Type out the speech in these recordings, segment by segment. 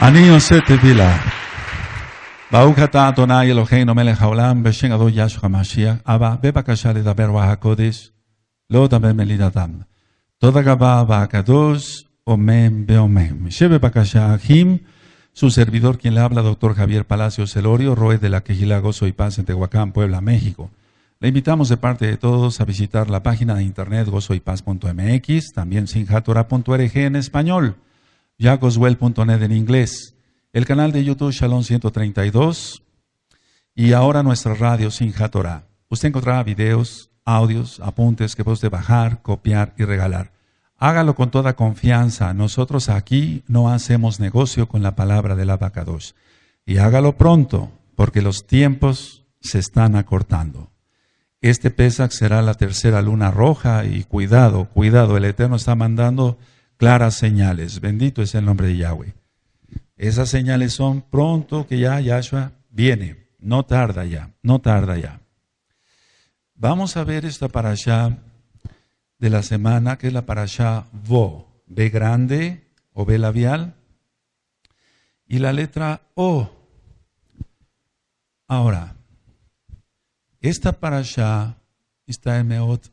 Anio sete vila. Baukata Adonai Eloheinu melech haolam, beshen adu yashu de aba bebakasha lidaber Bebelida, lo damem elidadam. Toda gaba vahakados, omem beomem. Shebe bakasha su servidor quien le habla, doctor Javier Palacios Celorio, roe de la Quejila Gozo y Paz en Tehuacán, Puebla, México. Le invitamos de parte de todos a visitar la página de internet gozoypaz.mx, también sinjatora.org en español jacoswell.net en inglés, el canal de YouTube Shalom 132 y ahora nuestra radio Sin Torah. Usted encontrará videos, audios, apuntes que puede bajar, copiar y regalar. Hágalo con toda confianza. Nosotros aquí no hacemos negocio con la palabra del abacadosh. Y hágalo pronto, porque los tiempos se están acortando. Este Pesach será la tercera luna roja y cuidado, cuidado, el Eterno está mandando claras señales. Bendito es el nombre de Yahweh. Esas señales son pronto que ya Yahshua viene. No tarda ya, no tarda ya. Vamos a ver esta parasha de la semana, que es la parasha Vo, B grande o B labial, y la letra O. Ahora, esta parasha está en Meot,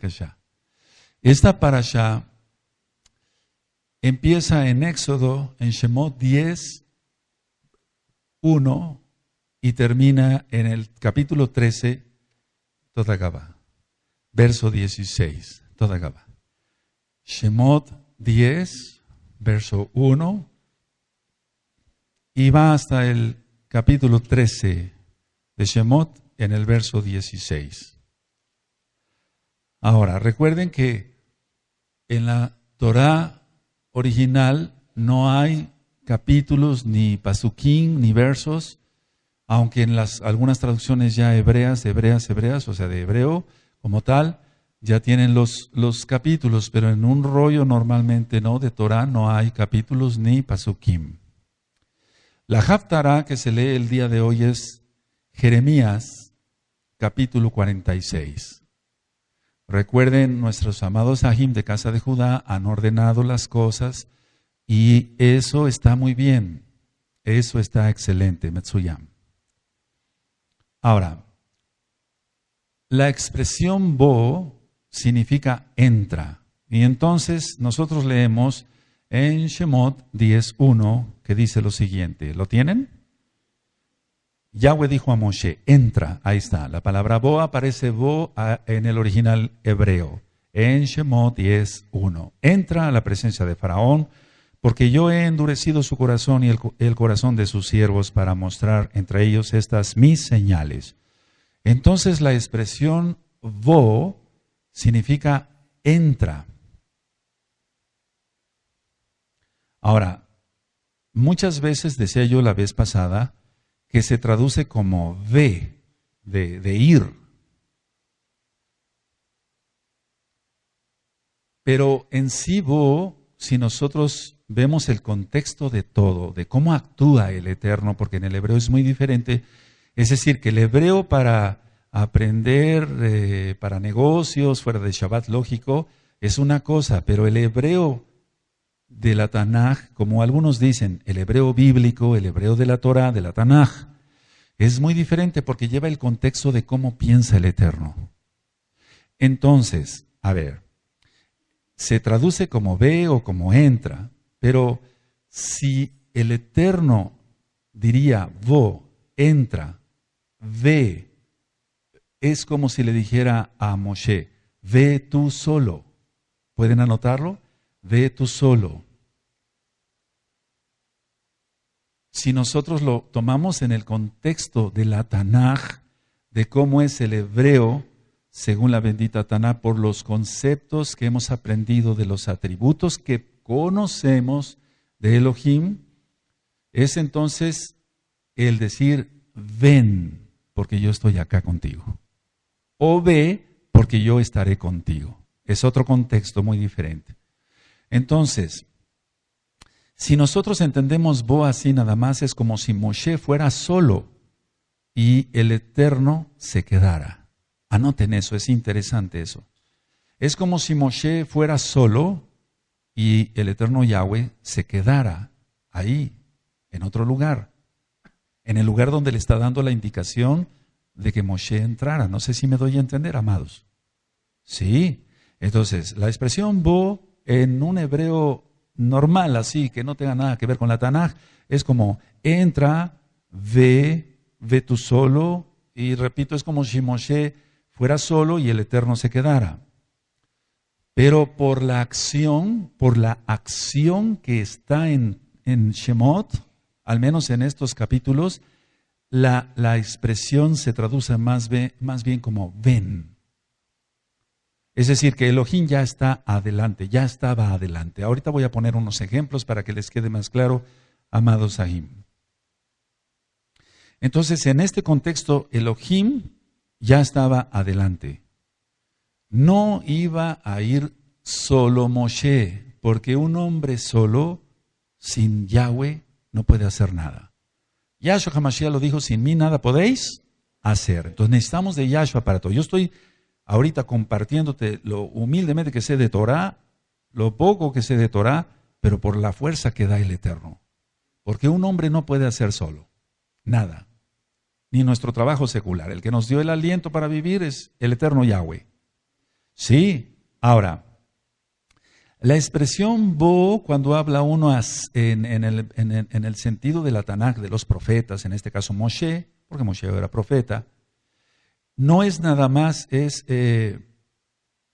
que ya, esta parasha empieza en Éxodo, en Shemot 10, 1 y termina en el capítulo 13, Todagaba, verso 16, Todagaba. Shemot 10, verso 1 y va hasta el capítulo 13 de Shemot en el verso 16. Ahora, recuerden que en la Torah original no hay capítulos, ni pasukim, ni versos, aunque en las, algunas traducciones ya hebreas, hebreas, hebreas, o sea, de hebreo como tal, ya tienen los, capítulos, pero en un rollo normalmente no, de Torah no hay capítulos ni pasukim. La haftara que se lee el día de hoy es Jeremías, capítulo 46. Recuerden, nuestros amados Ahim de Casa de Judá han ordenado las cosas y eso está muy bien. Eso está excelente, Metsuyam. Ahora, la expresión bo significa entra. Y entonces nosotros leemos en Shemot 10.1 que dice lo siguiente. ¿Lo tienen? Yahweh dijo a Moshe, entra, ahí está. La palabra Bo aparece Bo en el original hebreo, en Shemot 10.1. Entra a la presencia de Faraón, porque yo he endurecido su corazón y el, corazón de sus siervos para mostrar entre ellos estas mis señales. Entonces la expresión Bo significa entra. Ahora, muchas veces, decía yo la vez pasada, que se traduce como ve, de, de ir. Pero en sí, si nosotros vemos el contexto de todo, de cómo actúa el Eterno, porque en el hebreo es muy diferente, es decir, que el hebreo para aprender, eh, para negocios, fuera de Shabbat, lógico, es una cosa, pero el hebreo de la Tanaj, como algunos dicen, el hebreo bíblico, el hebreo de la Torah, de la Tanaj, es muy diferente porque lleva el contexto de cómo piensa el Eterno. Entonces, a ver, se traduce como ve o como entra, pero si el Eterno diría vo, entra, ve, es como si le dijera a Moshe, ve tú solo. ¿Pueden anotarlo? Ve tú solo. si nosotros lo tomamos en el contexto de la Tanaj, de cómo es el hebreo, según la bendita Taná, por los conceptos que hemos aprendido de los atributos que conocemos de Elohim, es entonces el decir, ven, porque yo estoy acá contigo. O ve, porque yo estaré contigo. Es otro contexto muy diferente. Entonces, si nosotros entendemos Bo así nada más, es como si Moshe fuera solo y el Eterno se quedara. Anoten eso, es interesante eso. Es como si Moshe fuera solo y el Eterno Yahweh se quedara ahí, en otro lugar, en el lugar donde le está dando la indicación de que Moshe entrara. No sé si me doy a entender, amados. Sí. Entonces, la expresión bo en un hebreo normal así, que no tenga nada que ver con la Tanaj, es como entra, ve, ve tú solo, y repito, es como si Moshe fuera solo y el Eterno se quedara. Pero por la acción, por la acción que está en, Shemot, al menos en estos capítulos, la, expresión se traduce más bien como ven. Es decir, que Elohim ya está adelante, ya estaba adelante. Ahorita voy a poner unos ejemplos para que les quede más claro, amados ahim Entonces, en este contexto, Elohim ya estaba adelante. No iba a ir solo Moshe, porque un hombre solo, sin Yahweh, no puede hacer nada. Yahshua Hamashiach lo dijo, sin mí nada podéis hacer. Entonces necesitamos de Yahshua para todo. Yo estoy ahorita compartiéndote lo humildemente que sé de Torah, lo poco que sé de Torah, pero por la fuerza que da el Eterno. Porque un hombre no puede hacer solo nada, ni nuestro trabajo secular. El que nos dio el aliento para vivir es el Eterno Yahweh. Sí, ahora, la expresión bo, cuando habla uno en, el, el sentido de la Tanakh, de los profetas, en este caso Moshe, porque Moshe era profeta, no es nada más, es, eh,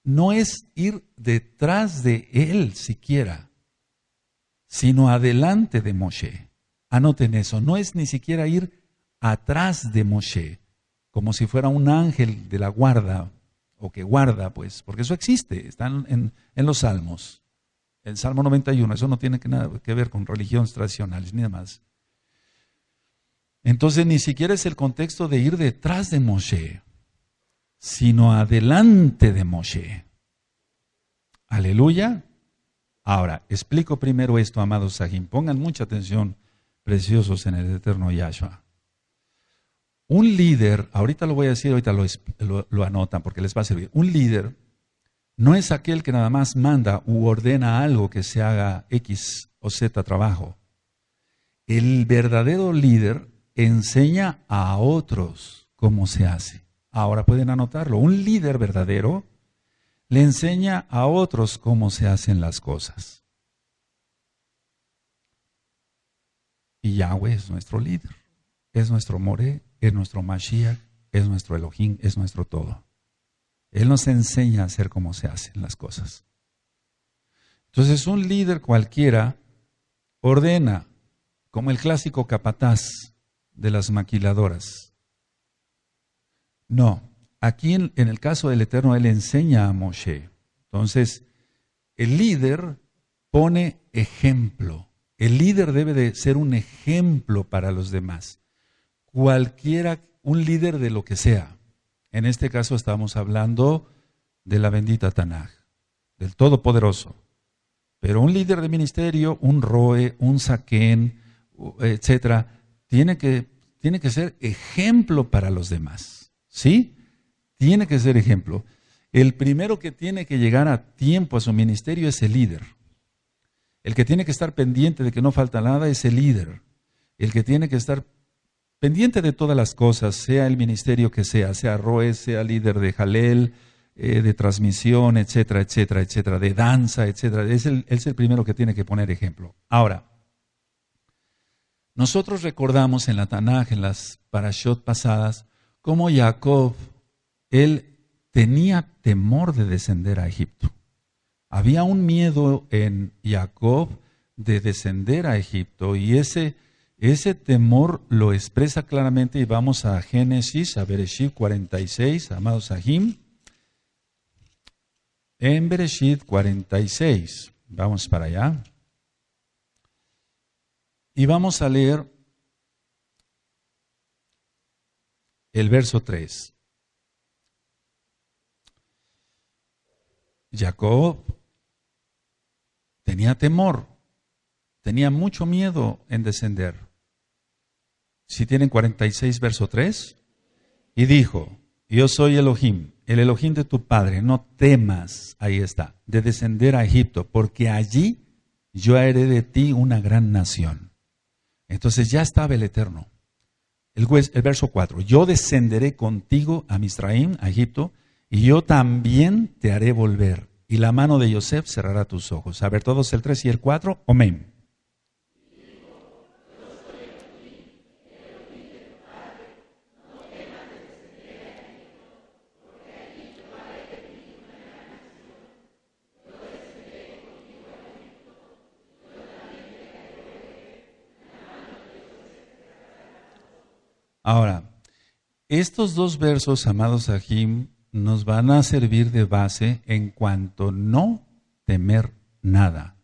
no es ir detrás de él siquiera, sino adelante de Moshe. Anoten eso, no es ni siquiera ir atrás de Moshe, como si fuera un ángel de la guarda, o que guarda, pues, porque eso existe, está en, los salmos. El Salmo 91, eso no tiene nada que ver con religiones tradicionales ni nada más. Entonces ni siquiera es el contexto de ir detrás de Moshe, sino adelante de Moshe. Aleluya. Ahora, explico primero esto, amados Sahim. Pongan mucha atención, preciosos en el eterno Yahshua. Un líder, ahorita lo voy a decir, ahorita lo, lo, anotan porque les va a servir. Un líder no es aquel que nada más manda u ordena algo que se haga X o Z trabajo. El verdadero líder enseña a otros cómo se hace. Ahora pueden anotarlo. Un líder verdadero le enseña a otros cómo se hacen las cosas. Y Yahweh es nuestro líder, es nuestro More, es nuestro Mashiach, es nuestro Elohim, es nuestro todo. Él nos enseña a hacer cómo se hacen las cosas. Entonces un líder cualquiera ordena, como el clásico capataz de las maquiladoras, no, aquí en, el caso del Eterno, Él enseña a Moshe. Entonces, el líder pone ejemplo. El líder debe de ser un ejemplo para los demás. Cualquiera, un líder de lo que sea. En este caso estamos hablando de la bendita Tanaj, del Todopoderoso. Pero un líder de ministerio, un Roe, un Saquén, etcétera, tiene que, tiene que ser ejemplo para los demás. ¿Sí? Tiene que ser ejemplo. El primero que tiene que llegar a tiempo a su ministerio es el líder. El que tiene que estar pendiente de que no falta nada es el líder. El que tiene que estar pendiente de todas las cosas, sea el ministerio que sea, sea Roe, sea líder de Jalel, eh, de transmisión, etcétera, etcétera, etcétera, de danza, etcétera. Es el, es el primero que tiene que poner ejemplo. Ahora, nosotros recordamos en la Tanaj, en las parashot pasadas, como Jacob, él tenía temor de descender a Egipto. Había un miedo en Jacob de descender a Egipto y ese, ese temor lo expresa claramente y vamos a Génesis, a Bereshit 46, amados Sahim. En Bereshit 46, vamos para allá. Y vamos a leer el verso 3. Jacob tenía temor, tenía mucho miedo en descender. Si tienen 46, verso 3, y dijo, yo soy Elohim, el Elohim de tu padre, no temas, ahí está, de descender a Egipto, porque allí yo haré de ti una gran nación. Entonces ya estaba el Eterno el, verso 4, yo descenderé contigo a Misraim, a Egipto, y yo también te haré volver, y la mano de Yosef cerrará tus ojos. A ver, todos el 3 y el 4, amén. Ahora, estos dos versos, amados Ajim, nos van a servir de base en cuanto no temer nada,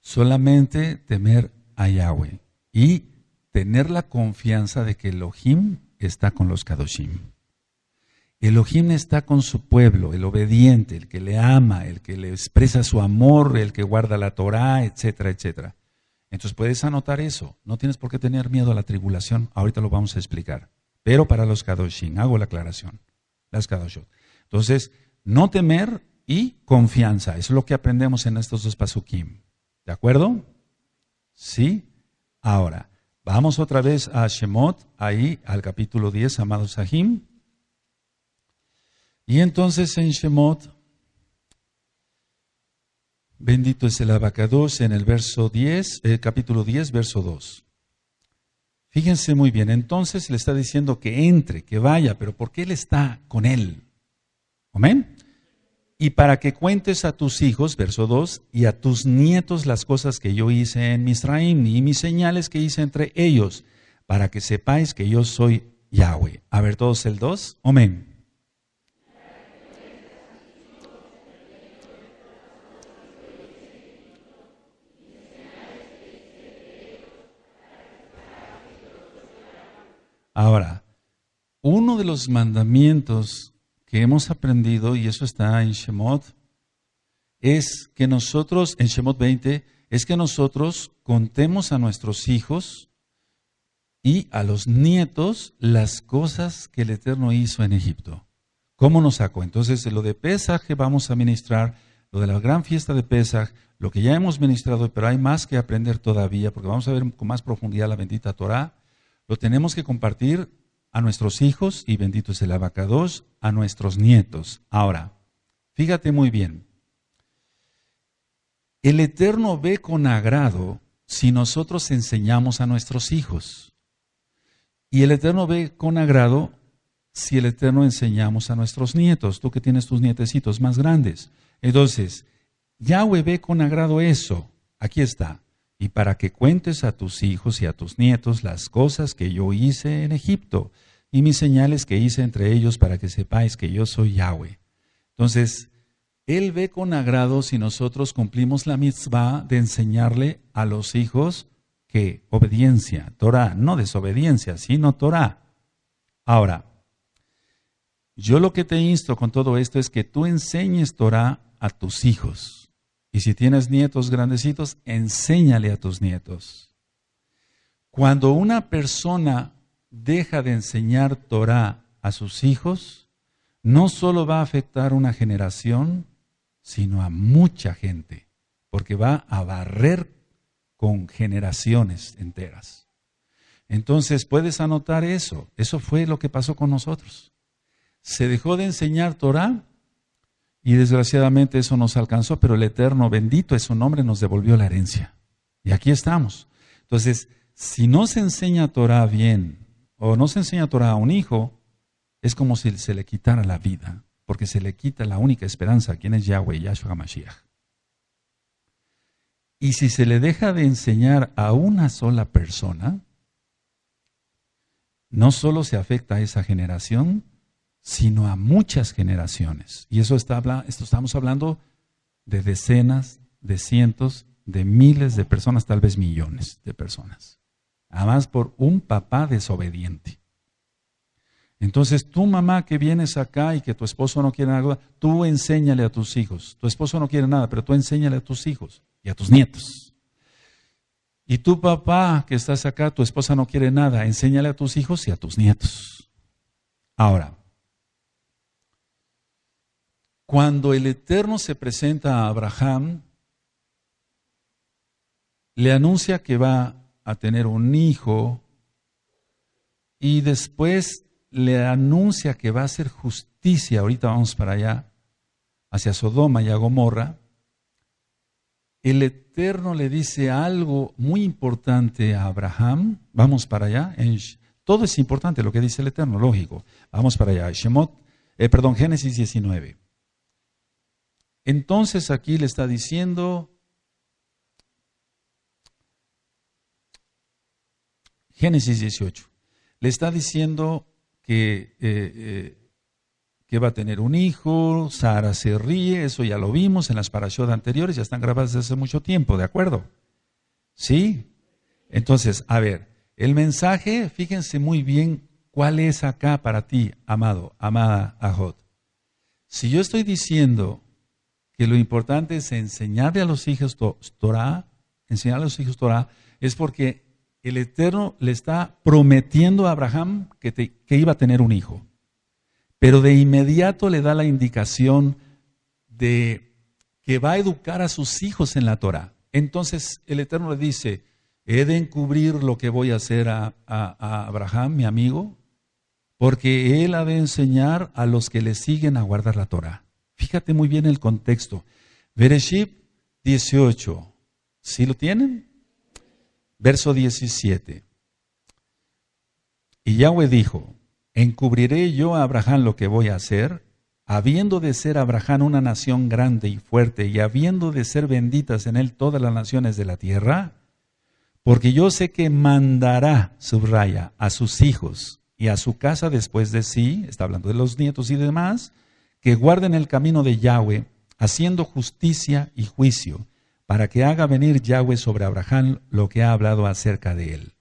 solamente temer a Yahweh y tener la confianza de que Elohim está con los Kadoshim. Elohim está con su pueblo, el obediente, el que le ama, el que le expresa su amor, el que guarda la Torá, etcétera, etcétera. Entonces puedes anotar eso. No tienes por qué tener miedo a la tribulación. Ahorita lo vamos a explicar. Pero para los kadoshim, hago la aclaración. Las Kadoshot. Entonces, no temer y confianza. es lo que aprendemos en estos dos pasukim. ¿De acuerdo? Sí. Ahora, vamos otra vez a Shemot, ahí al capítulo 10, amados Sahim. Y entonces en Shemot Bendito es el abacados en el verso diez, eh, capítulo 10, verso 2. Fíjense muy bien, entonces le está diciendo que entre, que vaya, pero ¿por qué él está con él. Amén. Y para que cuentes a tus hijos, verso 2, y a tus nietos las cosas que yo hice en Misraim y mis señales que hice entre ellos, para que sepáis que yo soy Yahweh. A ver, todos el 2. Amén. Ahora, uno de los mandamientos que hemos aprendido, y eso está en Shemot, es que nosotros, en Shemot 20, es que nosotros contemos a nuestros hijos y a los nietos las cosas que el Eterno hizo en Egipto. ¿Cómo nos sacó? Entonces, lo de Pesaj que vamos a ministrar, lo de la gran fiesta de Pesaj, lo que ya hemos ministrado, pero hay más que aprender todavía, porque vamos a ver con más profundidad la bendita Torah. Lo tenemos que compartir a nuestros hijos, y bendito es el abacados, a nuestros nietos. Ahora, fíjate muy bien. El Eterno ve con agrado si nosotros enseñamos a nuestros hijos. Y el Eterno ve con agrado si el Eterno enseñamos a nuestros nietos, tú que tienes tus nietecitos más grandes. Entonces, Yahweh ve con agrado eso. Aquí está y para que cuentes a tus hijos y a tus nietos las cosas que yo hice en Egipto y mis señales que hice entre ellos para que sepáis que yo soy Yahweh. Entonces, Él ve con agrado si nosotros cumplimos la mitzvah de enseñarle a los hijos que obediencia, Torah, no desobediencia, sino Torah. Ahora, yo lo que te insto con todo esto es que tú enseñes Torah a tus hijos y si tienes nietos grandecitos, enséñale a tus nietos. Cuando una persona deja de enseñar Torah a sus hijos, no solo va a afectar una generación, sino a mucha gente, porque va a barrer con generaciones enteras. Entonces puedes anotar eso, eso fue lo que pasó con nosotros. Se dejó de enseñar Torah y desgraciadamente eso nos alcanzó, pero el Eterno, bendito es su nombre, nos devolvió la herencia. Y aquí estamos. Entonces, si no se enseña Torah bien, o no se enseña Torah a un hijo, es como si se le quitara la vida, porque se le quita la única esperanza, quien es Yahweh, Yahshua Mashiach. Y si se le deja de enseñar a una sola persona, no solo se afecta a esa generación, sino a muchas generaciones. Y eso está, esto estamos hablando de decenas, de cientos, de miles de personas, tal vez millones de personas. Además, por un papá desobediente. Entonces, tu mamá que vienes acá y que tu esposo no quiere nada, tú enséñale a tus hijos. Tu esposo no quiere nada, pero tú enséñale a tus hijos y a tus nietos. Y tu papá que estás acá, tu esposa no quiere nada, enséñale a tus hijos y a tus nietos. Ahora, cuando el Eterno se presenta a Abraham, le anuncia que va a tener un hijo y después le anuncia que va a hacer justicia, ahorita vamos para allá, hacia Sodoma y a Gomorra, el Eterno le dice algo muy importante a Abraham, vamos para allá, todo es importante lo que dice el Eterno, lógico, vamos para allá, Shemot, eh, perdón, Génesis 19. Entonces aquí le está diciendo Génesis 18. Le está diciendo que, eh, eh, que va a tener un hijo, Sara se ríe, eso ya lo vimos en las parashodas anteriores, ya están grabadas desde hace mucho tiempo, ¿de acuerdo? ¿Sí? Entonces, a ver, el mensaje, fíjense muy bien cuál es acá para ti, amado, amada Ajot. Si yo estoy diciendo que lo importante es enseñarle a los hijos Torah, enseñarle a los hijos Torah, es porque el Eterno le está prometiendo a Abraham que, iba a tener un hijo. Pero de inmediato le da la indicación de que va a educar a sus hijos en la Torah. Entonces el Eterno le dice, he de encubrir lo que voy a hacer a, a Abraham, mi amigo, porque él ha de enseñar a los que le siguen a guardar la Torah. Fíjate muy bien el contexto. Bereshit 18. ¿Sí lo tienen? Verso 17. Y Yahweh dijo, ¿encubriré yo a Abraham lo que voy a hacer? Habiendo de ser Abraham una nación grande y fuerte, y habiendo de ser benditas en él todas las naciones de la tierra, porque yo sé que mandará, subraya, a sus hijos y a su casa después de sí, está hablando de los nietos y demás, que guarden el camino de Yahweh, haciendo justicia y juicio, para que haga venir Yahweh sobre Abraham lo que ha hablado acerca de él.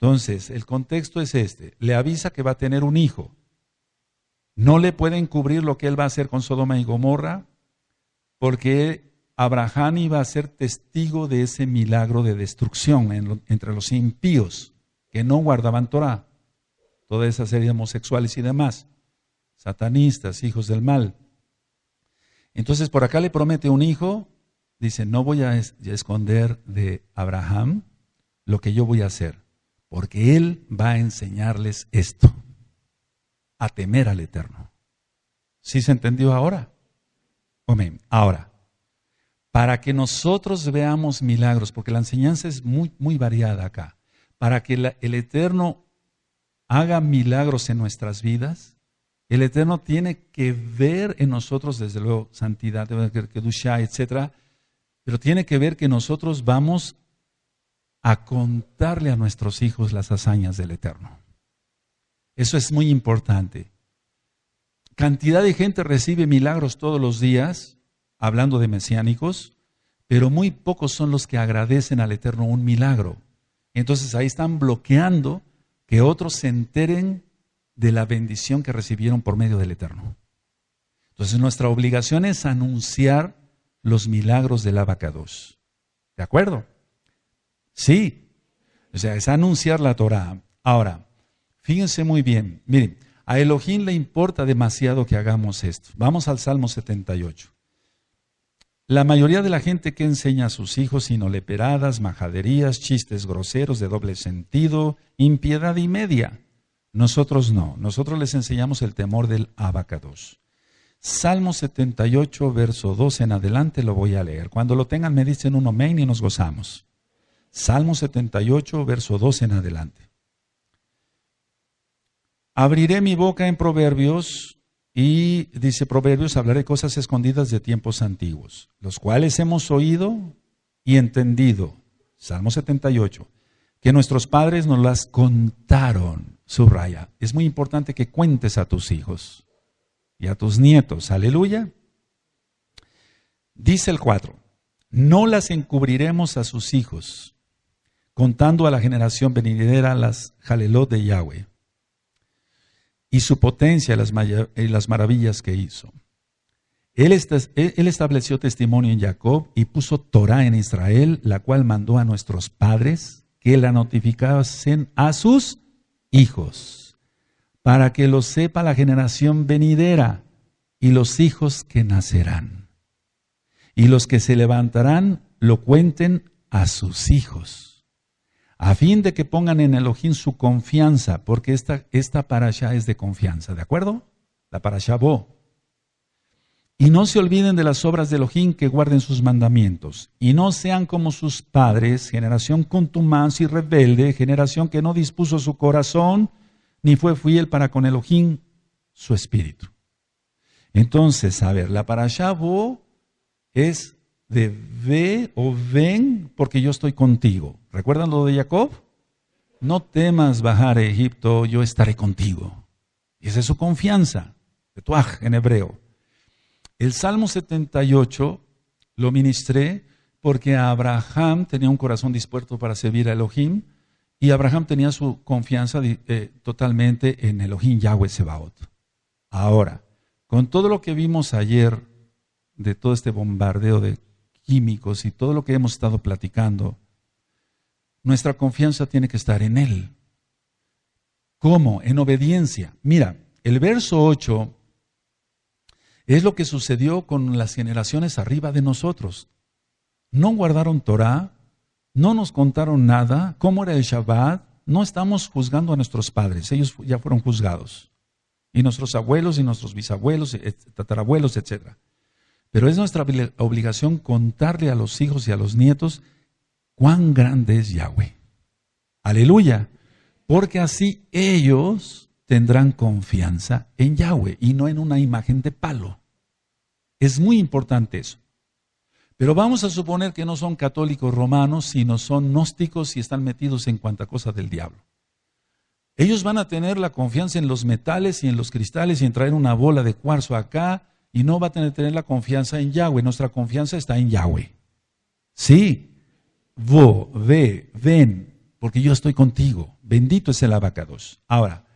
Entonces, el contexto es este. Le avisa que va a tener un hijo. No le pueden cubrir lo que él va a hacer con Sodoma y Gomorra, porque Abraham iba a ser testigo de ese milagro de destrucción entre los impíos que no guardaban Torah, toda esa serie homosexuales y demás satanistas, hijos del mal. Entonces por acá le promete un hijo, dice, no voy a esconder de Abraham lo que yo voy a hacer, porque él va a enseñarles esto, a temer al Eterno. ¿Sí se entendió ahora? Amén. Ahora, para que nosotros veamos milagros, porque la enseñanza es muy, muy variada acá, para que el Eterno haga milagros en nuestras vidas, el Eterno tiene que ver en nosotros, desde luego, santidad, Kedusha, etc. Pero tiene que ver que nosotros vamos a contarle a nuestros hijos las hazañas del Eterno. Eso es muy importante. Cantidad de gente recibe milagros todos los días, hablando de mesiánicos, pero muy pocos son los que agradecen al Eterno un milagro. Entonces ahí están bloqueando que otros se enteren de la bendición que recibieron por medio del Eterno. Entonces nuestra obligación es anunciar los milagros del abacados. ¿De acuerdo? Sí. O sea, es anunciar la Torah. Ahora, fíjense muy bien. Miren, a Elohim le importa demasiado que hagamos esto. Vamos al Salmo 78. La mayoría de la gente que enseña a sus hijos leperadas, majaderías, chistes groseros de doble sentido, impiedad y media nosotros no. Nosotros les enseñamos el temor del abacados. Salmo 78, verso 2 en adelante lo voy a leer. Cuando lo tengan me dicen un amén y nos gozamos. Salmo 78, verso 2 en adelante. Abriré mi boca en proverbios y dice proverbios, hablaré cosas escondidas de tiempos antiguos, los cuales hemos oído y entendido. Salmo 78, que nuestros padres nos las contaron subraya. Es muy importante que cuentes a tus hijos y a tus nietos. Aleluya. Dice el 4, no las encubriremos a sus hijos, contando a la generación venidera las jalelot de Yahweh y su potencia y las maravillas que hizo. Él, estableció testimonio en Jacob y puso Torá en Israel, la cual mandó a nuestros padres que la notificasen a sus hijos, para que lo sepa la generación venidera y los hijos que nacerán. Y los que se levantarán lo cuenten a sus hijos, a fin de que pongan en Elohim su confianza, porque esta, esta parasha es de confianza, ¿de acuerdo? La parasha Bo, y no se olviden de las obras de Elohim que guarden sus mandamientos. Y no sean como sus padres, generación contumaz y rebelde, generación que no dispuso su corazón, ni fue fiel para con Elohim su espíritu. Entonces, a ver, la para es de ve o ven porque yo estoy contigo. ¿Recuerdan lo de Jacob? No temas bajar a Egipto, yo estaré contigo. Y esa es su confianza, de tuaj en hebreo. El Salmo 78 lo ministré porque Abraham tenía un corazón dispuesto para servir a Elohim y Abraham tenía su confianza eh, totalmente en Elohim Yahweh Sebaot. Ahora, con todo lo que vimos ayer de todo este bombardeo de químicos y todo lo que hemos estado platicando, nuestra confianza tiene que estar en Él. ¿Cómo? En obediencia. Mira, el verso 8 es lo que sucedió con las generaciones arriba de nosotros. No guardaron Torah, no nos contaron nada, cómo era el Shabbat, no estamos juzgando a nuestros padres, ellos ya fueron juzgados. Y nuestros abuelos y nuestros bisabuelos, tatarabuelos, etc. Pero es nuestra obligación contarle a los hijos y a los nietos cuán grande es Yahweh. Aleluya. Porque así ellos tendrán confianza en Yahweh y no en una imagen de palo. Es muy importante eso. Pero vamos a suponer que no son católicos romanos, sino son gnósticos y están metidos en cuanta cosa del diablo. Ellos van a tener la confianza en los metales y en los cristales y en traer una bola de cuarzo acá y no va a tener, tener la confianza en Yahweh. Nuestra confianza está en Yahweh. Sí, Vo, ve, ven, porque yo estoy contigo. Bendito es el abacados. Ahora,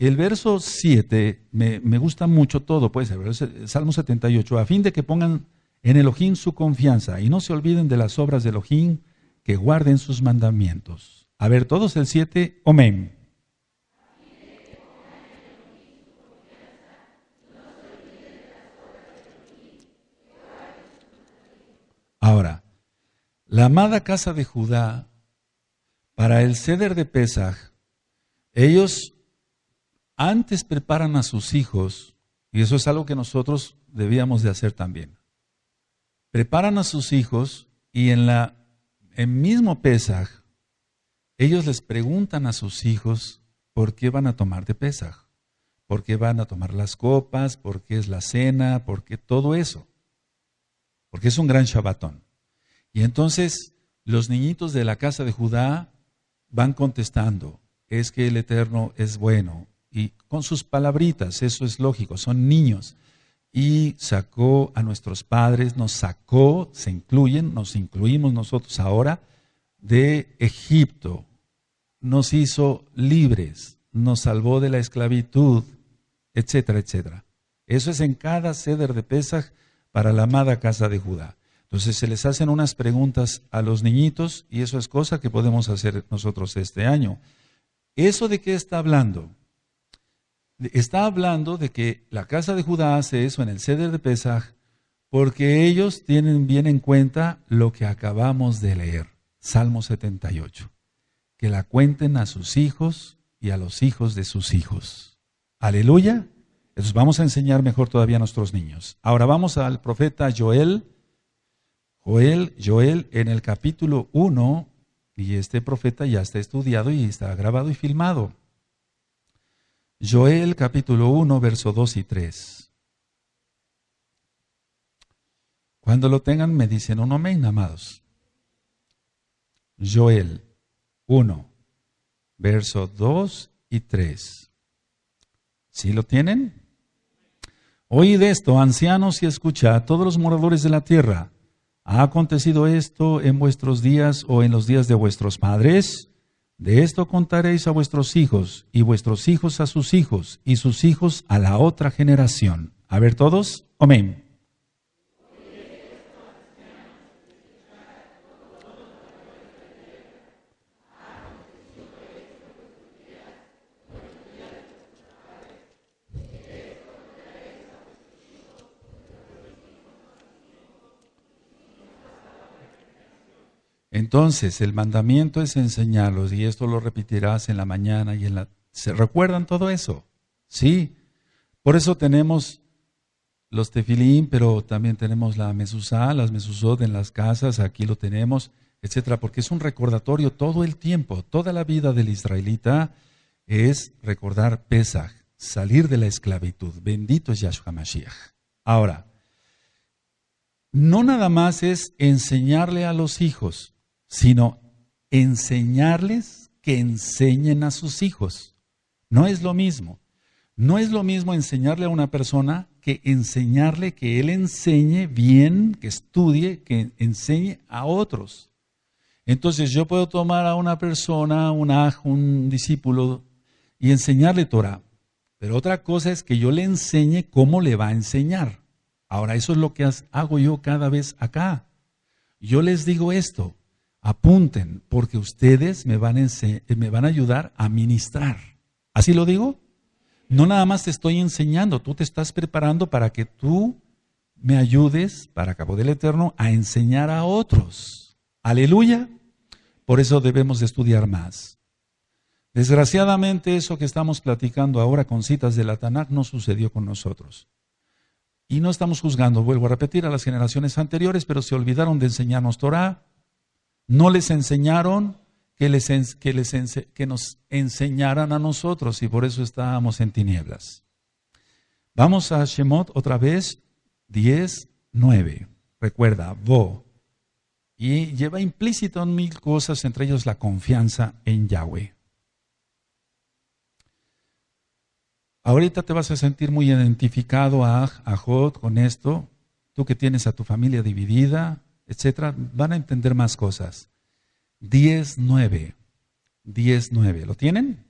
el verso 7, me, gusta mucho todo, pues, el Salmo 78, a fin de que pongan en Elohim su confianza y no se olviden de las obras de Elohim, que guarden sus mandamientos. A ver, todos el 7, amén. Ahora, la amada casa de Judá, para el ceder de Pesaj, ellos antes preparan a sus hijos, y eso es algo que nosotros debíamos de hacer también. Preparan a sus hijos y en la en mismo Pesaj, ellos les preguntan a sus hijos por qué van a tomar de Pesaj, por qué van a tomar las copas, por qué es la cena, por qué todo eso. Porque es un gran Shabbatón. Y entonces los niñitos de la casa de Judá van contestando, es que el Eterno es bueno, y con sus palabritas, eso es lógico, son niños. Y sacó a nuestros padres, nos sacó, se incluyen, nos incluimos nosotros ahora, de Egipto. Nos hizo libres, nos salvó de la esclavitud, etcétera, etcétera. Eso es en cada ceder de Pesaj para la amada casa de Judá. Entonces se les hacen unas preguntas a los niñitos y eso es cosa que podemos hacer nosotros este año. ¿Eso de qué está hablando? está hablando de que la casa de Judá hace eso en el ceder de Pesaj, porque ellos tienen bien en cuenta lo que acabamos de leer, Salmo 78, que la cuenten a sus hijos y a los hijos de sus hijos. Aleluya. Entonces vamos a enseñar mejor todavía a nuestros niños. Ahora vamos al profeta Joel. Joel, Joel en el capítulo 1, y este profeta ya está estudiado y está grabado y filmado. Joel capítulo 1, verso 2 y 3. Cuando lo tengan me dicen un amén, amados. Joel 1, verso 2 y 3. ¿Sí lo tienen? Oíd esto, ancianos, y escucha a todos los moradores de la tierra. ¿Ha acontecido esto en vuestros días o en los días de vuestros padres? De esto contaréis a vuestros hijos y vuestros hijos a sus hijos y sus hijos a la otra generación. A ver todos, amén. Entonces, el mandamiento es enseñarlos y esto lo repetirás en la mañana y en la... ¿Se recuerdan todo eso? Sí. Por eso tenemos los tefilín, pero también tenemos la mesuzá, las mesuzot en las casas, aquí lo tenemos, etcétera, porque es un recordatorio todo el tiempo, toda la vida del israelita es recordar Pesach, salir de la esclavitud. Bendito es Yahshua Mashiach. Ahora, no nada más es enseñarle a los hijos, sino enseñarles que enseñen a sus hijos. No es lo mismo. No es lo mismo enseñarle a una persona que enseñarle que él enseñe bien, que estudie, que enseñe a otros. Entonces yo puedo tomar a una persona, un un discípulo, y enseñarle Torah. Pero otra cosa es que yo le enseñe cómo le va a enseñar. Ahora, eso es lo que hago yo cada vez acá. Yo les digo esto, apunten, porque ustedes me van, a ayudar a ministrar. ¿Así lo digo? No nada más te estoy enseñando, tú te estás preparando para que tú me ayudes, para Cabo del Eterno, a enseñar a otros. Aleluya. Por eso debemos de estudiar más. Desgraciadamente eso que estamos platicando ahora con citas de la Tanakh no sucedió con nosotros. Y no estamos juzgando, vuelvo a repetir, a las generaciones anteriores, pero se olvidaron de enseñarnos Torah, no les enseñaron que, nos enseñaran a nosotros y por eso estábamos en tinieblas. Vamos a Shemot otra vez, 10, 9. Recuerda, Bo. Y lleva implícito en mil cosas, entre ellos la confianza en Yahweh. Ahorita te vas a sentir muy identificado a, a con esto, tú que tienes a tu familia dividida, etcétera, van a entender más cosas. diez nueve, ¿Lo tienen?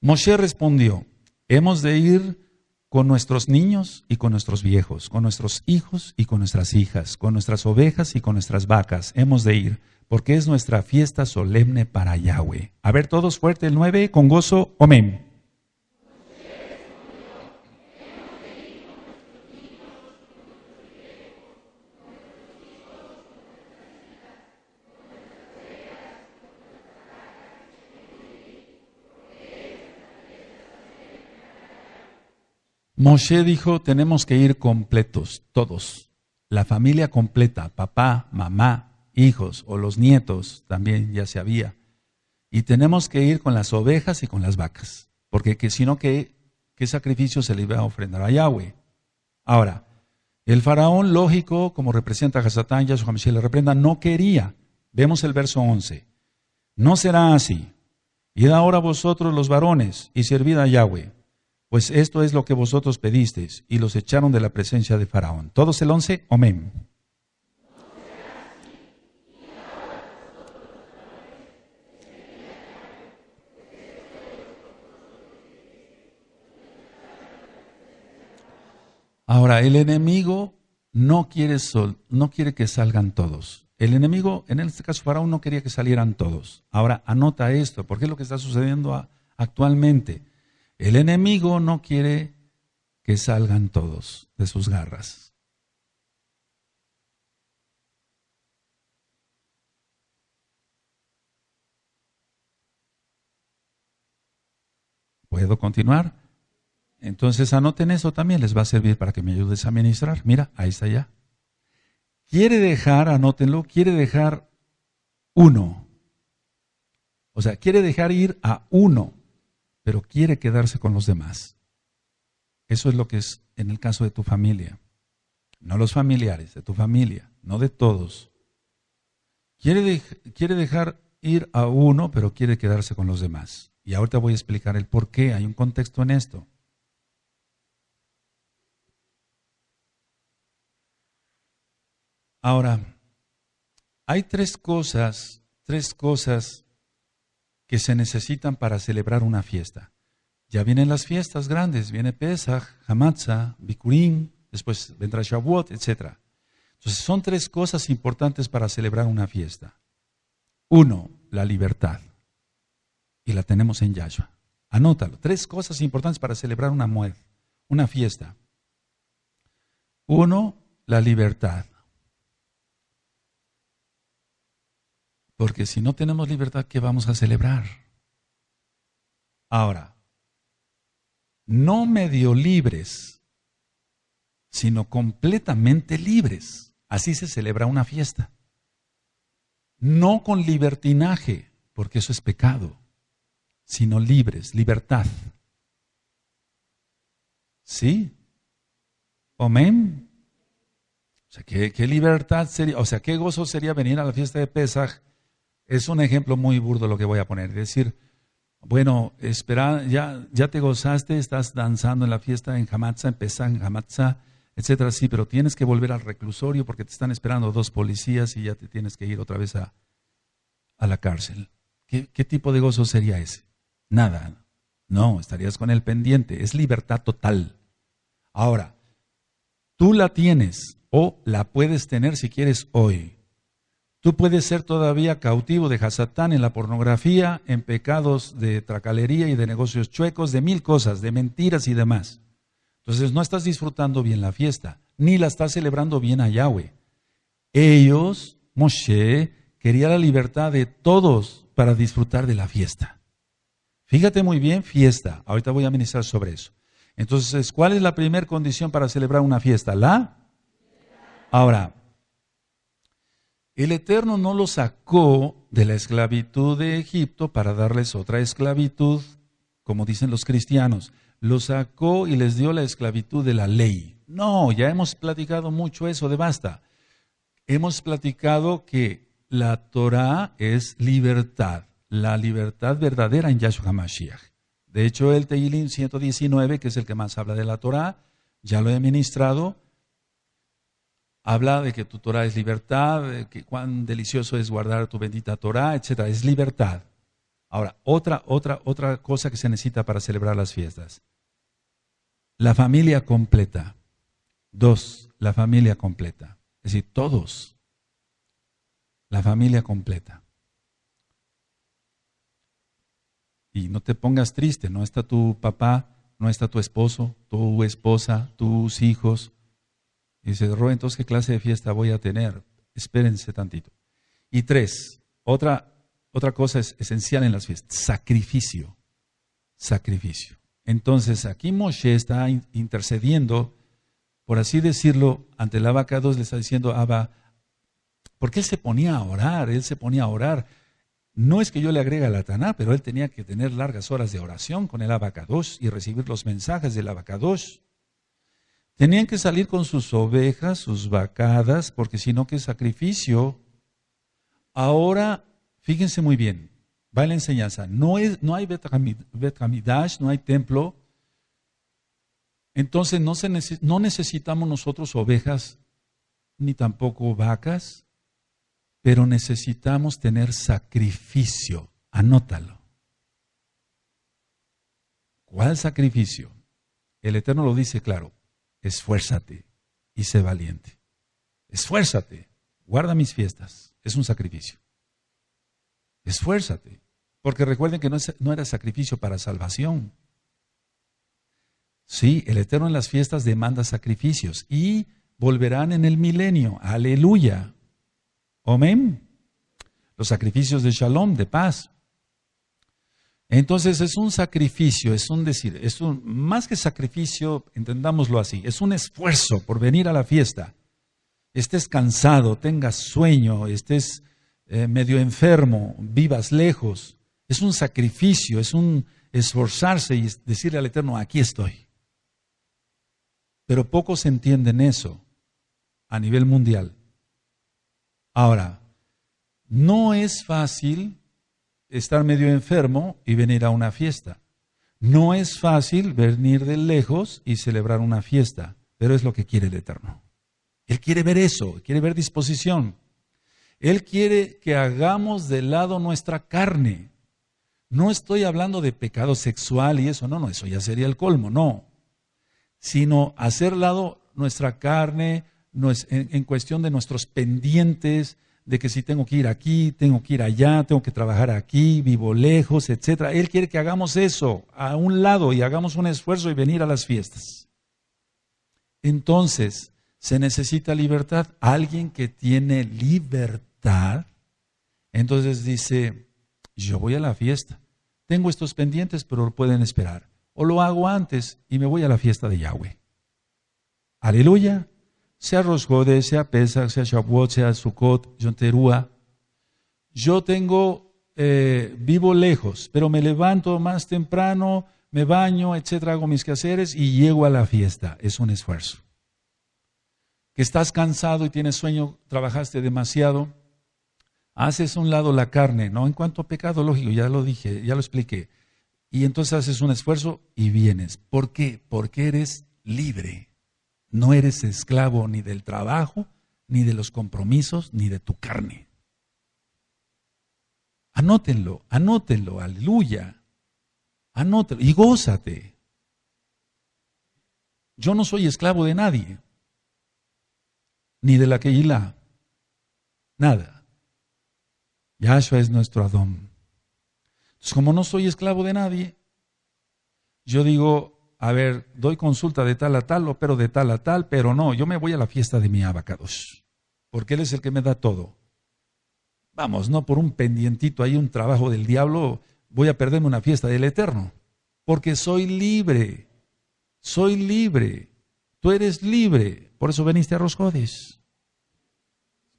Moshe respondió, hemos de ir con nuestros niños y con nuestros viejos, con nuestros hijos y con nuestras hijas, con nuestras ovejas y con nuestras vacas. Hemos de ir, porque es nuestra fiesta solemne para Yahweh. A ver todos fuerte el 9, con gozo, amén. Moshe dijo, tenemos que ir completos, todos, la familia completa, papá, mamá, hijos o los nietos también ya se había. Y tenemos que ir con las ovejas y con las vacas, porque que, si no, ¿qué, sacrificio se le iba a ofrendar a Yahweh? Ahora, el faraón lógico, como representa a Hasatán, Yahshua Mashiach le reprenda, no quería. Vemos el verso 11. No será así. Id ahora vosotros los varones y servid a Yahweh pues esto es lo que vosotros pedisteis, y los echaron de la presencia de Faraón. Todos el once, amén. Ahora, el enemigo no quiere, sol, no quiere que salgan todos. El enemigo, en este caso Faraón, no quería que salieran todos. Ahora, anota esto, porque es lo que está sucediendo actualmente. El enemigo no quiere que salgan todos de sus garras. ¿Puedo continuar? Entonces anoten eso también, les va a servir para que me ayudes a ministrar. Mira, ahí está ya. Quiere dejar, anótenlo, quiere dejar uno. O sea, quiere dejar ir a uno pero quiere quedarse con los demás. Eso es lo que es en el caso de tu familia. No los familiares, de tu familia, no de todos. Quiere, quiere dejar ir a uno, pero quiere quedarse con los demás. Y ahorita voy a explicar el por qué. Hay un contexto en esto. Ahora, hay tres cosas, tres cosas que se necesitan para celebrar una fiesta. Ya vienen las fiestas grandes, viene Pesach, Hamatza, Bikurim, después vendrá Shavuot, etc. Entonces son tres cosas importantes para celebrar una fiesta. Uno, la libertad. Y la tenemos en Yahshua. Anótalo. Tres cosas importantes para celebrar una muerte, una fiesta. Uno, la libertad. Porque si no tenemos libertad, ¿qué vamos a celebrar? Ahora, no medio libres, sino completamente libres. Así se celebra una fiesta. No con libertinaje, porque eso es pecado, sino libres, libertad. ¿Sí? ¿Amén? O sea, ¿qué, qué libertad sería, o sea, qué gozo sería venir a la fiesta de Pesaj es un ejemplo muy burdo lo que voy a poner. Es decir, bueno, espera, ya, ya te gozaste, estás danzando en la fiesta en Hamatza, en Pesá, en etcétera, sí, pero tienes que volver al reclusorio porque te están esperando dos policías y ya te tienes que ir otra vez a, la cárcel. ¿Qué, ¿Qué tipo de gozo sería ese? Nada. No, estarías con el pendiente. Es libertad total. Ahora, tú la tienes o la puedes tener si quieres hoy. Tú puedes ser todavía cautivo de Hasatán en la pornografía, en pecados de tracalería y de negocios chuecos, de mil cosas, de mentiras y demás. Entonces no estás disfrutando bien la fiesta, ni la estás celebrando bien a Yahweh. Ellos, Moshe, querían la libertad de todos para disfrutar de la fiesta. Fíjate muy bien, fiesta. Ahorita voy a ministrar sobre eso. Entonces, ¿cuál es la primera condición para celebrar una fiesta? La. Ahora, el Eterno no lo sacó de la esclavitud de Egipto para darles otra esclavitud, como dicen los cristianos. Lo sacó y les dio la esclavitud de la ley. No, ya hemos platicado mucho eso de basta. Hemos platicado que la Torah es libertad, la libertad verdadera en Yahshua Mashiach. De hecho, el Tehilim 119, que es el que más habla de la Torah, ya lo he ministrado, habla de que tu Torah es libertad, de que cuán delicioso es guardar tu bendita Torah, etc. Es libertad. Ahora, otra, otra, otra cosa que se necesita para celebrar las fiestas. La familia completa. Dos, la familia completa. Es decir, todos. La familia completa. Y no te pongas triste, no está tu papá, no está tu esposo, tu esposa, tus hijos, Dice, Rubén, entonces, ¿qué clase de fiesta voy a tener? Espérense tantito. Y tres, otra, otra cosa es esencial en las fiestas, sacrificio. Sacrificio. Entonces, aquí Moshe está intercediendo, por así decirlo, ante el abacados 2 le está diciendo, Abba, porque él se ponía a orar, él se ponía a orar. No es que yo le agregue la Taná, pero él tenía que tener largas horas de oración con el Abacados y recibir los mensajes del Abacados. Tenían que salir con sus ovejas, sus vacadas, porque si no, ¿qué sacrificio? Ahora, fíjense muy bien, va la enseñanza. No, es, no hay Betramidash, no hay templo. Entonces no, se no necesitamos nosotros ovejas ni tampoco vacas, pero necesitamos tener sacrificio. Anótalo. ¿Cuál sacrificio? El Eterno lo dice claro esfuérzate y sé valiente. Esfuérzate, guarda mis fiestas, es un sacrificio. Esfuérzate, porque recuerden que no, era sacrificio para salvación. Sí, el Eterno en las fiestas demanda sacrificios y volverán en el milenio. Aleluya. Amén. Los sacrificios de shalom, de paz. Entonces es un sacrificio, es un decir, es un más que sacrificio, entendámoslo así, es un esfuerzo por venir a la fiesta. Estés cansado, tengas sueño, estés eh, medio enfermo, vivas lejos, es un sacrificio, es un esforzarse y decirle al Eterno, aquí estoy. Pero pocos entienden eso a nivel mundial. Ahora, no es fácil estar medio enfermo y venir a una fiesta. No es fácil venir de lejos y celebrar una fiesta, pero es lo que quiere el Eterno. Él quiere ver eso, quiere ver disposición. Él quiere que hagamos de lado nuestra carne. No estoy hablando de pecado sexual y eso, no, no, eso ya sería el colmo, no. Sino hacer lado nuestra carne en, cuestión de nuestros pendientes, de que si tengo que ir aquí, tengo que ir allá, tengo que trabajar aquí, vivo lejos, etcétera. Él quiere que hagamos eso a un lado y hagamos un esfuerzo y venir a las fiestas. Entonces, se necesita libertad. Alguien que tiene libertad, entonces dice, yo voy a la fiesta. Tengo estos pendientes, pero pueden esperar. O lo hago antes y me voy a la fiesta de Yahweh. Aleluya sea Rosjode, sea Pesach, sea Shavuot, sea Sukkot, Yonterúa. Yo tengo, eh, vivo lejos, pero me levanto más temprano, me baño, etcétera, hago mis quehaceres y llego a la fiesta. Es un esfuerzo. Que estás cansado y tienes sueño, trabajaste demasiado, haces a un lado la carne, no en cuanto a pecado lógico, ya lo dije, ya lo expliqué. Y entonces haces un esfuerzo y vienes. ¿Por qué? Porque eres libre no eres esclavo ni del trabajo, ni de los compromisos, ni de tu carne. Anótenlo, anótenlo, aleluya. Anótelo y gózate. Yo no soy esclavo de nadie, ni de la Keilah, nada. Yahshua es nuestro Adón. Entonces, como no soy esclavo de nadie, yo digo, a ver, doy consulta de tal a tal, pero de tal a tal, pero no, yo me voy a la fiesta de mi abacados, porque él es el que me da todo. Vamos, no por un pendientito ahí, un trabajo del diablo, voy a perderme una fiesta del Eterno, porque soy libre, soy libre, tú eres libre, por eso veniste a Roscodes.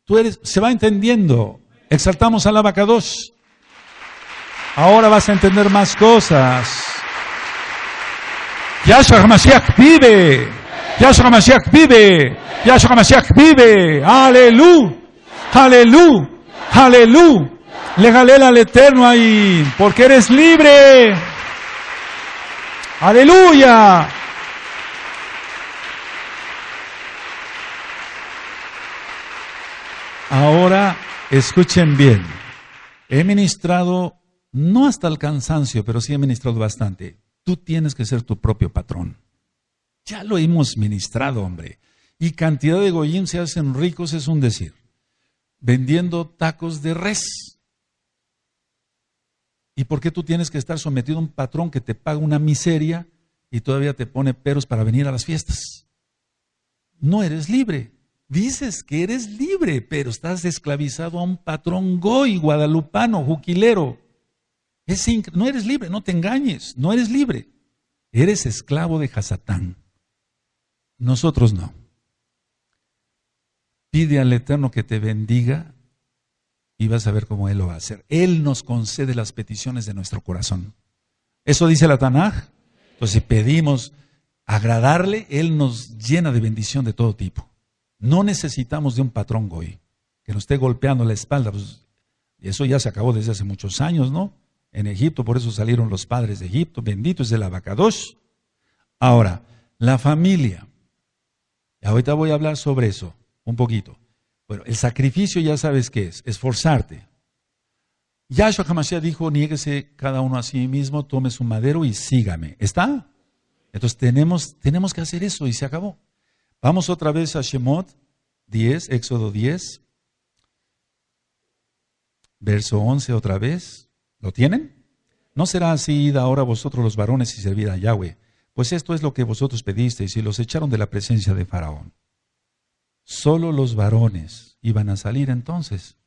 Tú eres, se va entendiendo, exaltamos al abacados. Ahora vas a entender más cosas. Yahshua HaMashiach vive. Yahshua HaMashiach vive. Yahshua HaMashiach vive. Aleluya. Aleluya. Aleluya. Le al Eterno ahí. Porque eres libre. Aleluya. Ahora escuchen bien. He ministrado, no hasta el cansancio, pero sí he ministrado bastante. Tú tienes que ser tu propio patrón. Ya lo hemos ministrado, hombre. Y cantidad de goyim se hacen ricos, es un decir. Vendiendo tacos de res. ¿Y por qué tú tienes que estar sometido a un patrón que te paga una miseria y todavía te pone peros para venir a las fiestas? No eres libre. Dices que eres libre, pero estás esclavizado a un patrón goy, guadalupano, juquilero no eres libre, no te engañes, no eres libre. Eres esclavo de Hasatán. Nosotros no. Pide al Eterno que te bendiga y vas a ver cómo Él lo va a hacer. Él nos concede las peticiones de nuestro corazón. Eso dice la Tanaj. Entonces, si pedimos agradarle, Él nos llena de bendición de todo tipo. No necesitamos de un patrón goy que nos esté golpeando la espalda. Pues, eso ya se acabó desde hace muchos años, ¿no? en Egipto, por eso salieron los padres de Egipto, bendito es el abacados. Ahora, la familia. Ahorita voy a hablar sobre eso un poquito. Bueno, el sacrificio ya sabes qué es, esforzarte. Yahshua Hamashiach dijo, niéguese cada uno a sí mismo, tome su madero y sígame. ¿Está? Entonces tenemos, tenemos que hacer eso y se acabó. Vamos otra vez a Shemot 10, Éxodo 10, verso 11 otra vez. ¿Lo tienen? ¿No será así id ahora vosotros los varones y servid a Yahweh? Pues esto es lo que vosotros pedisteis y los echaron de la presencia de Faraón. Solo los varones iban a salir entonces,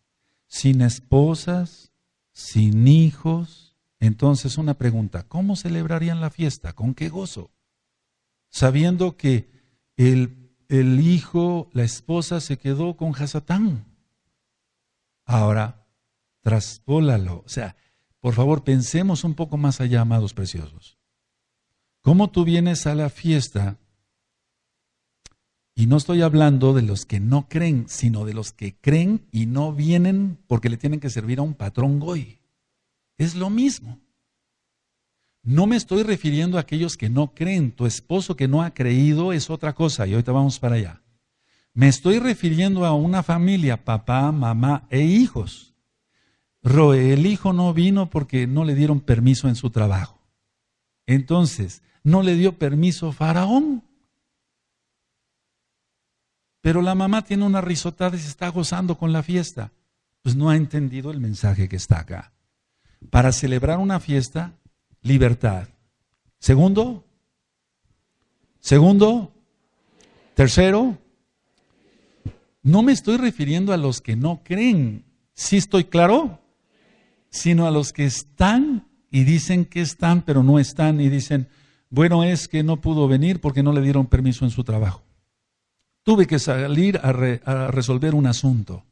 sin esposas, sin hijos. Entonces una pregunta, ¿cómo celebrarían la fiesta? ¿Con qué gozo? Sabiendo que el, el hijo, la esposa se quedó con Hasatán. Ahora, traspólalo. O sea, por favor, pensemos un poco más allá, amados preciosos. ¿Cómo tú vienes a la fiesta? Y no estoy hablando de los que no creen, sino de los que creen y no vienen porque le tienen que servir a un patrón goy. Es lo mismo. No me estoy refiriendo a aquellos que no creen. Tu esposo que no ha creído es otra cosa y ahorita vamos para allá. Me estoy refiriendo a una familia, papá, mamá e hijos. Roe, el hijo no vino porque no le dieron permiso en su trabajo. Entonces, no le dio permiso Faraón. Pero la mamá tiene una risotada y se está gozando con la fiesta. Pues no ha entendido el mensaje que está acá. Para celebrar una fiesta, libertad. Segundo, segundo, tercero, no me estoy refiriendo a los que no creen. ¿Sí estoy claro? sino a los que están y dicen que están, pero no están y dicen, bueno es que no pudo venir porque no le dieron permiso en su trabajo. Tuve que salir a, resolver un asunto.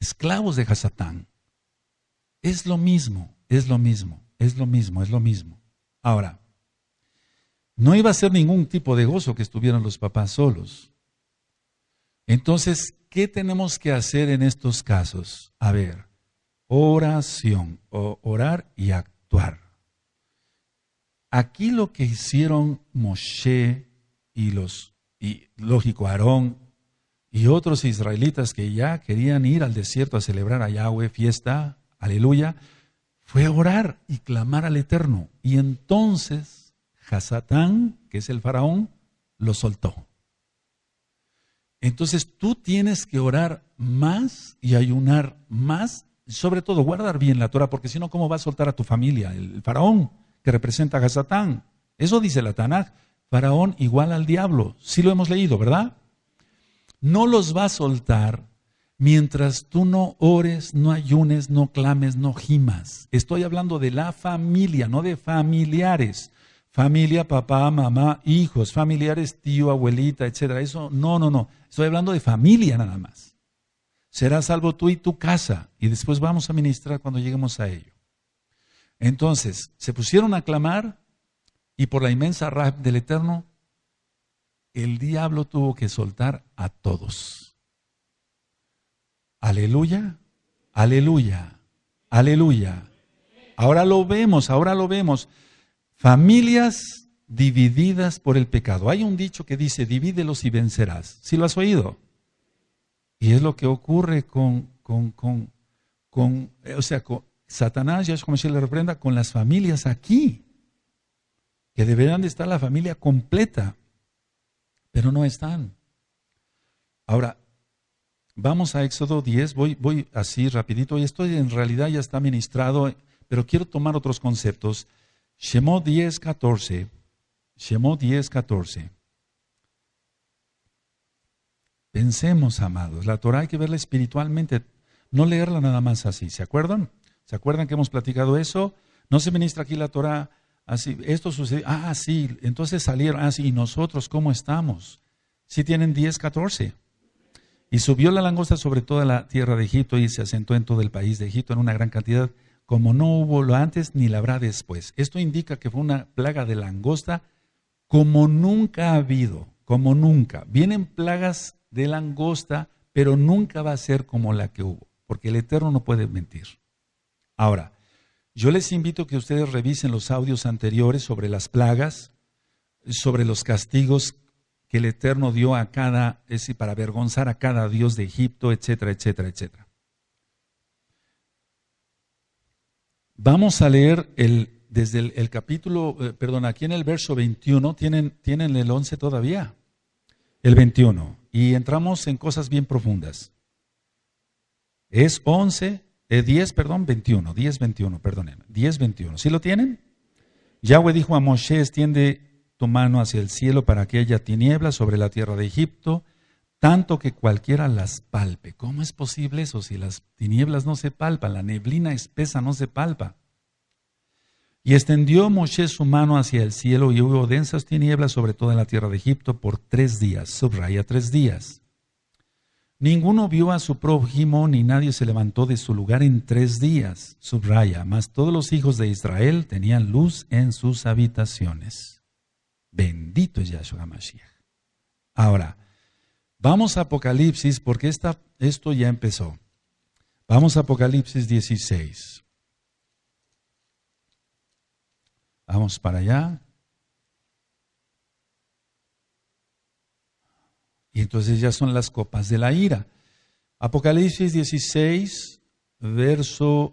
Esclavos de Hasatán. Es lo mismo, es lo mismo, es lo mismo, es lo mismo. Ahora, no iba a ser ningún tipo de gozo que estuvieran los papás solos. Entonces, ¿qué tenemos que hacer en estos casos? A ver, oración, o orar y actuar. Aquí lo que hicieron Moshe y los, y lógico, Aarón y otros israelitas que ya querían ir al desierto a celebrar a Yahweh fiesta, aleluya, fue orar y clamar al Eterno. Y entonces Hasatán, que es el faraón, lo soltó. Entonces tú tienes que orar más y ayunar más sobre todo guardar bien la Torah, porque si no, ¿cómo va a soltar a tu familia? El faraón que representa a Gazatán. Eso dice la Tanaj. Faraón igual al diablo. Sí lo hemos leído, ¿verdad? No los va a soltar mientras tú no ores, no ayunes, no clames, no gimas. Estoy hablando de la familia, no de familiares. Familia, papá, mamá, hijos, familiares, tío, abuelita, etcétera. Eso, no, no, no. Estoy hablando de familia nada más serás salvo tú y tu casa. Y después vamos a ministrar cuando lleguemos a ello. Entonces, se pusieron a clamar y por la inmensa rabia del Eterno, el diablo tuvo que soltar a todos. Aleluya, aleluya, aleluya. Ahora lo vemos, ahora lo vemos. Familias divididas por el pecado. Hay un dicho que dice, divídelos y vencerás. ¿Sí lo has oído? Y es lo que ocurre con, eh, o sea, con Satanás, ya es como si le reprenda, con las familias aquí, que deberán de estar la familia completa, pero no están. Ahora, vamos a Éxodo 10, voy, voy así rapidito, y esto en realidad ya está ministrado, pero quiero tomar otros conceptos. Shemó 10, 14. Shemó 10, 14. Pensemos, amados, la Torah hay que verla espiritualmente, no leerla nada más así. ¿Se acuerdan? ¿Se acuerdan que hemos platicado eso? No se ministra aquí la Torah así. Esto sucedió. Ah, sí. Entonces salieron. Ah, sí. ¿Y nosotros cómo estamos? Si tienen 10, 14. Y subió la langosta sobre toda la tierra de Egipto y se asentó en todo el país de Egipto en una gran cantidad, como no hubo lo antes ni la habrá después. Esto indica que fue una plaga de langosta como nunca ha habido, como nunca. Vienen plagas de langosta, pero nunca va a ser como la que hubo, porque el Eterno no puede mentir. Ahora, yo les invito que ustedes revisen los audios anteriores sobre las plagas, sobre los castigos que el Eterno dio a cada, es decir, para avergonzar a cada dios de Egipto, etcétera, etcétera, etcétera. Vamos a leer el, desde el, capítulo, eh, perdón, aquí en el verso 21, ¿tienen, ¿tienen el 11 todavía? el 21. Y entramos en cosas bien profundas. Es 11, eh, 10, perdón, 21, 10, 21, perdónenme, 10, 21. ¿Sí lo tienen? Yahweh dijo a Moshe, extiende tu mano hacia el cielo para que haya tinieblas sobre la tierra de Egipto, tanto que cualquiera las palpe. ¿Cómo es posible eso si las tinieblas no se palpan, la neblina espesa no se palpa? Y extendió Moshe su mano hacia el cielo y hubo densas tinieblas sobre toda la tierra de Egipto por tres días, subraya tres días. Ninguno vio a su prójimo ni nadie se levantó de su lugar en tres días, subraya, mas todos los hijos de Israel tenían luz en sus habitaciones. Bendito es Yahshua Mashiach. Ahora, vamos a Apocalipsis porque esto ya empezó. Vamos a Apocalipsis 16. Vamos para allá. Y entonces ya son las copas de la ira. Apocalipsis 16, verso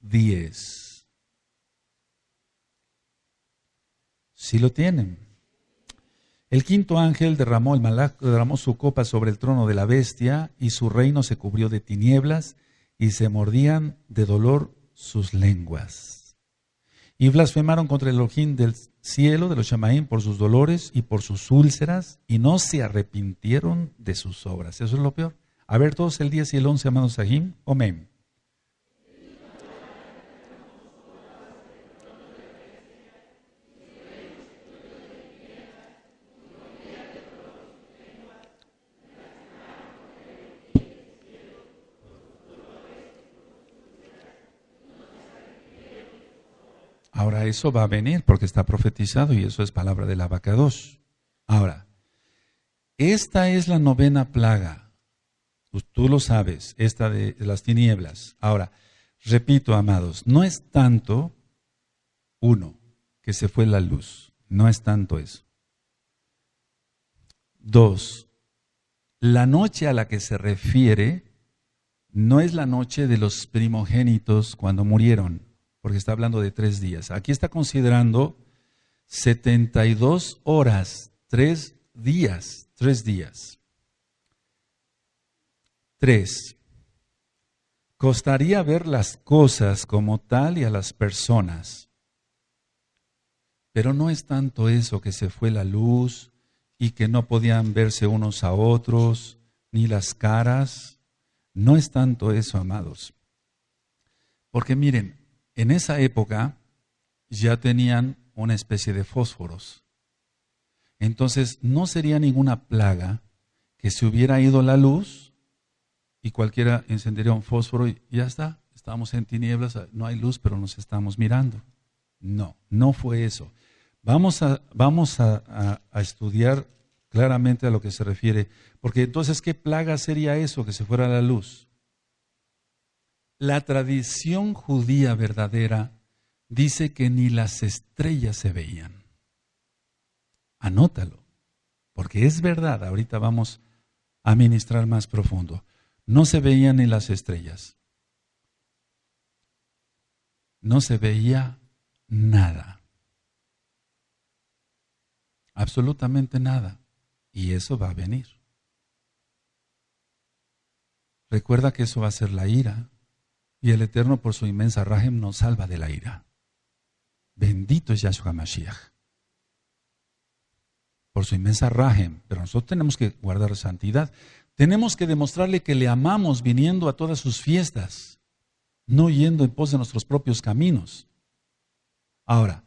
10. Si ¿Sí lo tienen. El quinto ángel derramó, el derramó su copa sobre el trono de la bestia y su reino se cubrió de tinieblas y se mordían de dolor sus lenguas. Y blasfemaron contra el Elohim del cielo, de los Shamaim, por sus dolores y por sus úlceras, y no se arrepintieron de sus obras. Eso es lo peor. A ver todos el 10 y el 11, amados Sahim. Amén. Ahora eso va a venir porque está profetizado y eso es palabra de la vaca 2. Ahora, esta es la novena plaga. Pues tú lo sabes, esta de las tinieblas. Ahora, repito, amados, no es tanto, uno, que se fue la luz. No es tanto eso. Dos, la noche a la que se refiere no es la noche de los primogénitos cuando murieron porque está hablando de tres días. Aquí está considerando 72 horas, tres días, tres días. Tres. Costaría ver las cosas como tal y a las personas. Pero no es tanto eso que se fue la luz y que no podían verse unos a otros, ni las caras. No es tanto eso, amados. Porque miren, en esa época ya tenían una especie de fósforos. Entonces no sería ninguna plaga que se hubiera ido la luz y cualquiera encendería un fósforo y ya está, estamos en tinieblas, no hay luz, pero nos estamos mirando. No, no fue eso. Vamos a, vamos a estudiar claramente a lo que se refiere, porque entonces, ¿qué plaga sería eso que se fuera la luz? La tradición judía verdadera dice que ni las estrellas se veían. Anótalo, porque es verdad, ahorita vamos a ministrar más profundo. No se veían ni las estrellas. No se veía nada. Absolutamente nada. Y eso va a venir. Recuerda que eso va a ser la ira, y el Eterno por su inmensa rajem nos salva de la ira. Bendito es Yahshua Mashiach. Por su inmensa rajem. Pero nosotros tenemos que guardar santidad. Tenemos que demostrarle que le amamos viniendo a todas sus fiestas, no yendo en pos de nuestros propios caminos. Ahora,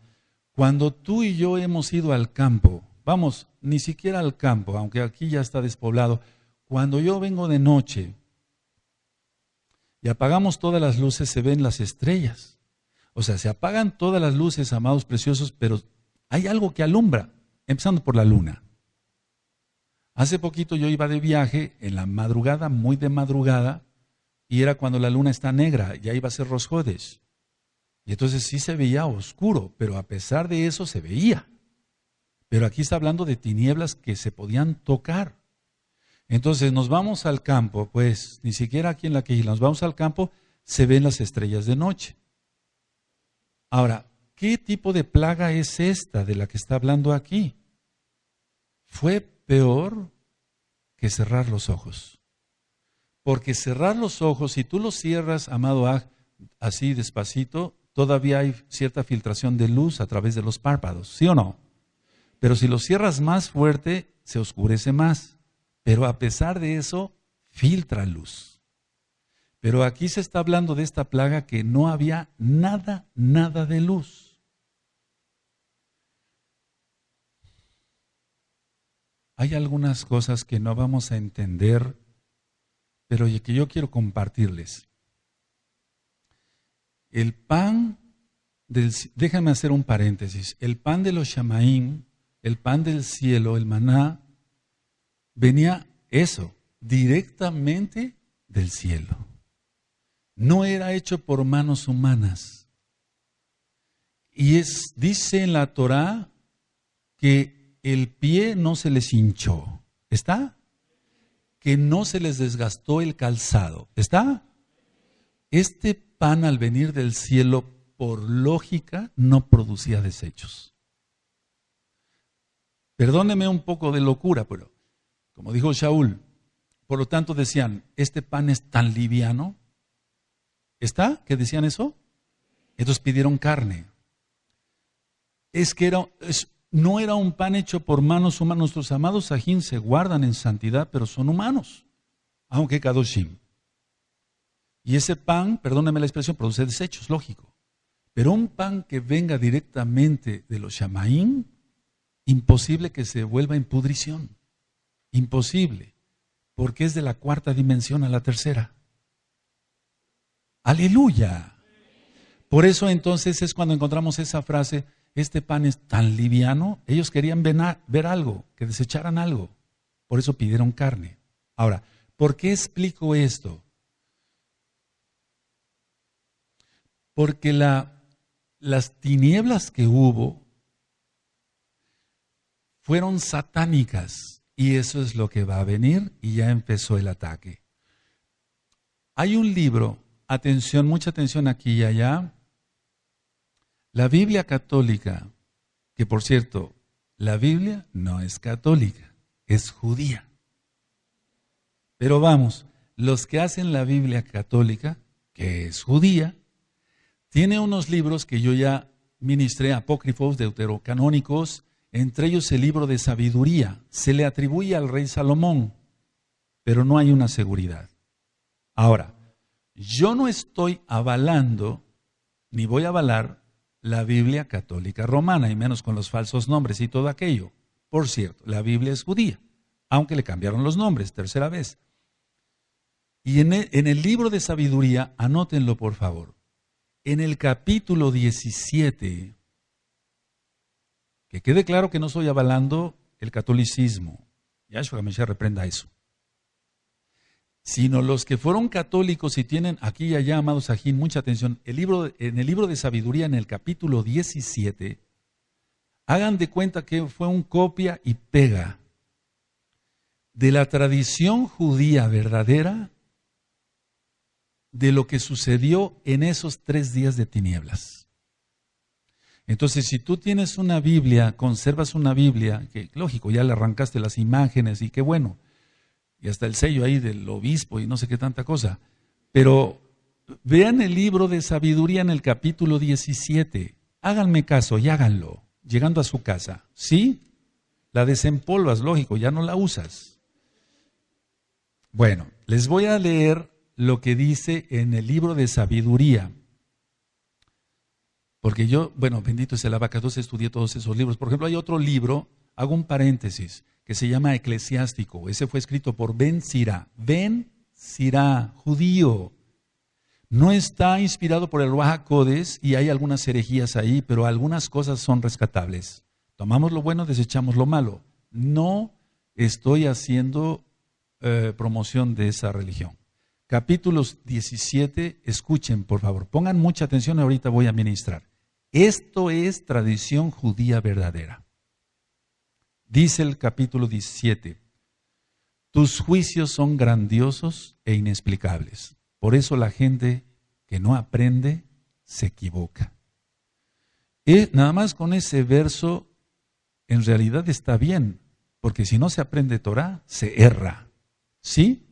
cuando tú y yo hemos ido al campo, vamos, ni siquiera al campo, aunque aquí ya está despoblado, cuando yo vengo de noche, apagamos todas las luces, se ven las estrellas. O sea, se apagan todas las luces, amados preciosos, pero hay algo que alumbra, empezando por la luna. Hace poquito yo iba de viaje en la madrugada, muy de madrugada, y era cuando la luna está negra, ya iba a ser Rosjodes. Y entonces sí se veía oscuro, pero a pesar de eso se veía. Pero aquí está hablando de tinieblas que se podían tocar. Entonces nos vamos al campo, pues ni siquiera aquí en la que nos vamos al campo, se ven las estrellas de noche. Ahora, ¿qué tipo de plaga es esta de la que está hablando aquí? Fue peor que cerrar los ojos. Porque cerrar los ojos, si tú los cierras, amado Aj, así despacito, todavía hay cierta filtración de luz a través de los párpados, ¿sí o no? Pero si los cierras más fuerte, se oscurece más. Pero a pesar de eso, filtra luz. Pero aquí se está hablando de esta plaga que no había nada, nada de luz. Hay algunas cosas que no vamos a entender, pero que yo quiero compartirles. El pan del, déjame hacer un paréntesis. El pan de los Shamaim, el pan del cielo, el maná, venía eso, directamente del cielo. No era hecho por manos humanas. Y es, dice en la Torá que el pie no se les hinchó. ¿Está? Que no se les desgastó el calzado. ¿Está? Este pan al venir del cielo, por lógica, no producía desechos. Perdóneme un poco de locura, pero como dijo Shaul, por lo tanto decían, este pan es tan liviano. ¿Está? ¿Qué decían eso? Ellos pidieron carne. Es que era, no era un pan hecho por manos humanas. Nuestros amados sajín se guardan en santidad, pero son humanos, aunque kadoshim. Y ese pan, perdóname la expresión, produce desechos, lógico. Pero un pan que venga directamente de los shamaín, imposible que se vuelva en pudrición. Imposible, porque es de la cuarta dimensión a la tercera. Aleluya. Por eso entonces es cuando encontramos esa frase, este pan es tan liviano, ellos querían ver algo, que desecharan algo. Por eso pidieron carne. Ahora, ¿por qué explico esto? Porque la, las tinieblas que hubo fueron satánicas. Y eso es lo que va a venir y ya empezó el ataque. Hay un libro, atención, mucha atención aquí y allá. La Biblia católica, que por cierto, la Biblia no es católica, es judía. Pero vamos, los que hacen la Biblia católica, que es judía, tiene unos libros que yo ya ministré, apócrifos, deuterocanónicos, entre ellos el libro de sabiduría. Se le atribuye al rey Salomón, pero no hay una seguridad. Ahora, yo no estoy avalando, ni voy a avalar la Biblia católica romana, y menos con los falsos nombres y todo aquello. Por cierto, la Biblia es judía, aunque le cambiaron los nombres, tercera vez. Y en e, el, libro de sabiduría, anótenlo por favor, en el capítulo 17, que quede claro que no estoy avalando el catolicismo. me se reprenda eso. Sino los que fueron católicos y tienen aquí y allá, amados Sajín, mucha atención. El libro, en el libro de sabiduría, en el capítulo 17, hagan de cuenta que fue un copia y pega de la tradición judía verdadera de lo que sucedió en esos tres días de tinieblas. Entonces, si tú tienes una Biblia, conservas una Biblia, que lógico, ya le arrancaste las imágenes y qué bueno, y hasta el sello ahí del obispo y no sé qué tanta cosa, pero vean el libro de sabiduría en el capítulo 17, háganme caso y háganlo, llegando a su casa, ¿sí? La desempolvas, lógico, ya no la usas. Bueno, les voy a leer lo que dice en el libro de sabiduría, porque yo, bueno, bendito es la vaca, estudié todos esos libros. Por ejemplo, hay otro libro, hago un paréntesis, que se llama Eclesiástico. Ese fue escrito por Ben Sirá. Ben Sirá, judío. No está inspirado por el Ruaja y hay algunas herejías ahí, pero algunas cosas son rescatables. Tomamos lo bueno, desechamos lo malo. No estoy haciendo eh, promoción de esa religión capítulos 17, escuchen por favor, pongan mucha atención, ahorita voy a ministrar. Esto es tradición judía verdadera. Dice el capítulo 17, tus juicios son grandiosos e inexplicables. Por eso la gente que no aprende se equivoca. Y nada más con ese verso, en realidad está bien, porque si no se aprende Torah, se erra. ¿Sí?